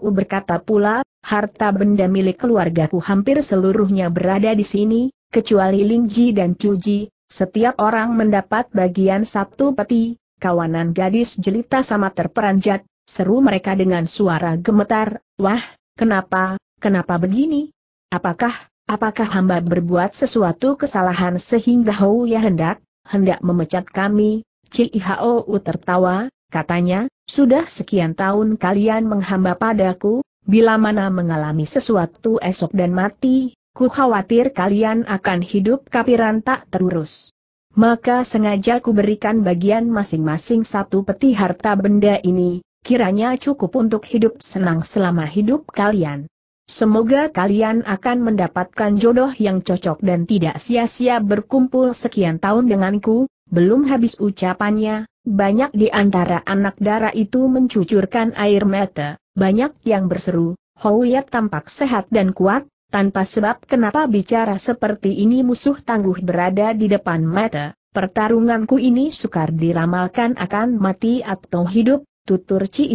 berkata pula, harta benda milik keluargaku hampir seluruhnya berada di sini, kecuali Lingji dan Cuji, setiap orang mendapat bagian satu peti, kawanan gadis jelita sama terperanjat, seru mereka dengan suara gemetar, wah, kenapa, kenapa begini? Apakah, apakah hamba berbuat sesuatu kesalahan sehingga Hou ya hendak, hendak memecat kami? Cihou tertawa, katanya, sudah sekian tahun kalian menghamba padaku, bila mana mengalami sesuatu esok dan mati, Ku khawatir kalian akan hidup kapiran tak terurus. Maka sengaja ku berikan bagian masing-masing satu peti harta benda ini, kiranya cukup untuk hidup senang selama hidup kalian. Semoga kalian akan mendapatkan jodoh yang cocok dan tidak sia-sia berkumpul sekian tahun denganku, belum habis ucapannya, banyak di antara anak darah itu mencucurkan air mata, banyak yang berseru, Houyat tampak sehat dan kuat, tanpa sebab kenapa bicara seperti ini musuh tangguh berada di depan mata, pertarunganku ini sukar diramalkan akan mati atau hidup, tutur Ci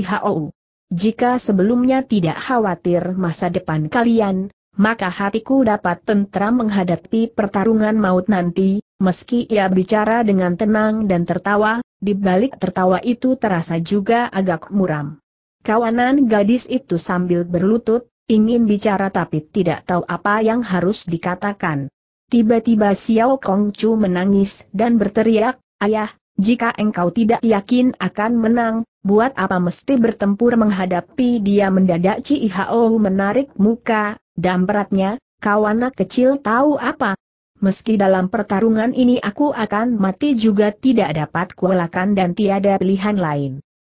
Jika sebelumnya tidak khawatir masa depan kalian, maka hatiku dapat tentera menghadapi pertarungan maut nanti, meski ia bicara dengan tenang dan tertawa, di balik tertawa itu terasa juga agak muram. Kawanan gadis itu sambil berlutut, Ingin bicara tapi tidak tahu apa yang harus dikatakan. Tiba-tiba Xiao Kongchu menangis dan berteriak, Ayah, jika engkau tidak yakin akan menang, buat apa mesti bertempur menghadapi dia mendadak Cihao menarik muka, dan kau anak kecil tahu apa? Meski dalam pertarungan ini aku akan mati juga tidak dapat kuelakan dan tiada pilihan lain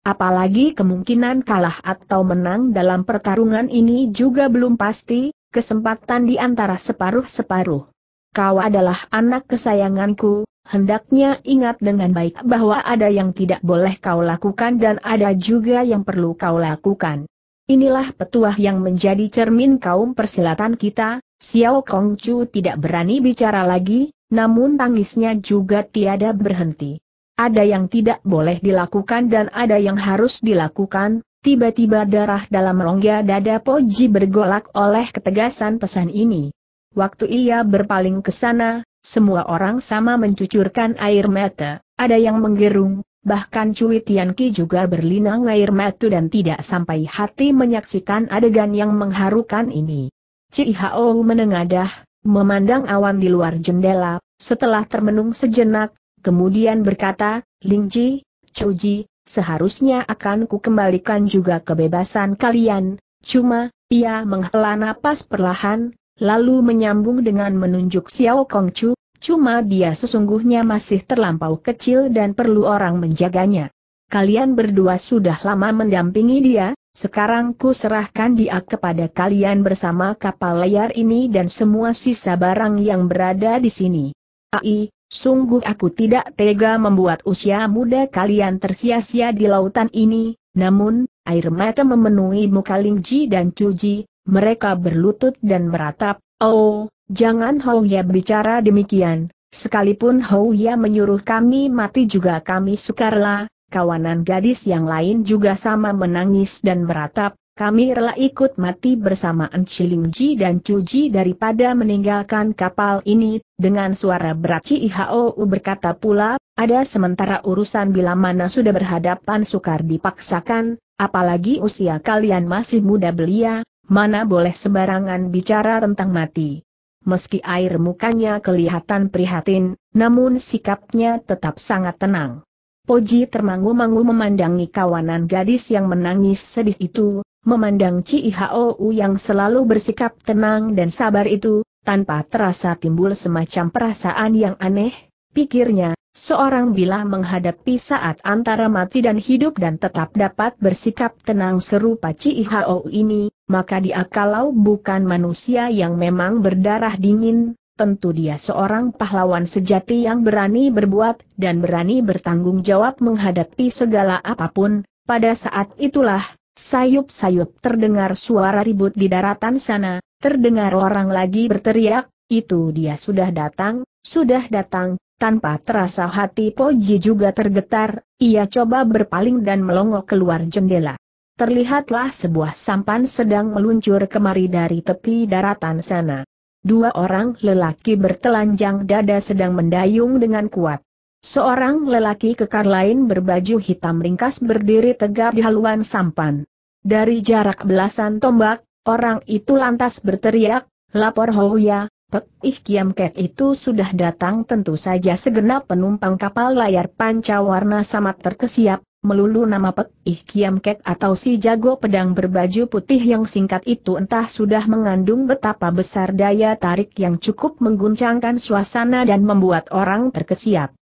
apalagi kemungkinan kalah atau menang dalam pertarungan ini juga belum pasti, kesempatan di antara separuh-separuh. Kau adalah anak kesayanganku, hendaknya ingat dengan baik bahwa ada yang tidak boleh kau lakukan dan ada juga yang perlu kau lakukan. Inilah petuah yang menjadi cermin kaum persilatan kita, Xiao Kongcu tidak berani bicara lagi, namun tangisnya juga tiada berhenti. Ada yang tidak boleh dilakukan dan ada yang harus dilakukan, tiba-tiba darah dalam rongga dada Poji bergolak oleh ketegasan pesan ini. Waktu ia berpaling ke sana, semua orang sama mencucurkan air mata, ada yang menggerung, bahkan Cui Tianqi juga berlinang air mata dan tidak sampai hati menyaksikan adegan yang mengharukan ini. Cui Hao menengadah, memandang awan di luar jendela, setelah termenung sejenak, Kemudian berkata, Lingji, Chuji, seharusnya akan ku kembalikan juga kebebasan kalian, cuma, ia menghela napas perlahan, lalu menyambung dengan menunjuk Xiao Kongchu. cuma dia sesungguhnya masih terlampau kecil dan perlu orang menjaganya. Kalian berdua sudah lama mendampingi dia, sekarang ku serahkan dia kepada kalian bersama kapal layar ini dan semua sisa barang yang berada di sini. Ai, Sungguh aku tidak tega membuat usia muda kalian tersia-sia di lautan ini, namun, air mata memenuhi muka Lingji dan Cuji, mereka berlutut dan meratap, oh, jangan Hou Ya bicara demikian, sekalipun Hou Ya menyuruh kami mati juga kami sukarlah, kawanan gadis yang lain juga sama menangis dan meratap, kami rela ikut mati bersama Enciling Ji dan Cuji daripada meninggalkan kapal ini, dengan suara berat Cihou berkata pula, ada sementara urusan bila mana sudah berhadapan sukar dipaksakan, apalagi usia kalian masih muda belia, mana boleh sembarangan bicara tentang mati. Meski air mukanya kelihatan prihatin, namun sikapnya tetap sangat tenang. Poji termangu-mangu memandangi kawanan gadis yang menangis sedih itu, Memandang Ci Hou yang selalu bersikap tenang dan sabar itu, tanpa terasa timbul semacam perasaan yang aneh, pikirnya, seorang bila menghadapi saat antara mati dan hidup dan tetap dapat bersikap tenang serupa Ci Hou ini, maka dia kalau bukan manusia yang memang berdarah dingin, tentu dia seorang pahlawan sejati yang berani berbuat dan berani bertanggung jawab menghadapi segala apapun. Pada saat itulah, Sayup-sayup terdengar suara ribut di daratan sana, terdengar orang lagi berteriak, itu dia sudah datang, sudah datang, tanpa terasa hati Poji juga tergetar, ia coba berpaling dan melongo keluar jendela. Terlihatlah sebuah sampan sedang meluncur kemari dari tepi daratan sana. Dua orang lelaki bertelanjang dada sedang mendayung dengan kuat. Seorang lelaki kekar lain berbaju hitam ringkas berdiri tegap di haluan sampan. Dari jarak belasan tombak, orang itu lantas berteriak, lapor Houya, Pek Ih Kiam Ket itu sudah datang tentu saja segenap penumpang kapal layar panca warna samat terkesiap, melulu nama Pek Ih Kiam Ket atau si jago pedang berbaju putih yang singkat itu entah sudah mengandung betapa besar daya tarik yang cukup mengguncangkan suasana dan membuat orang terkesiap.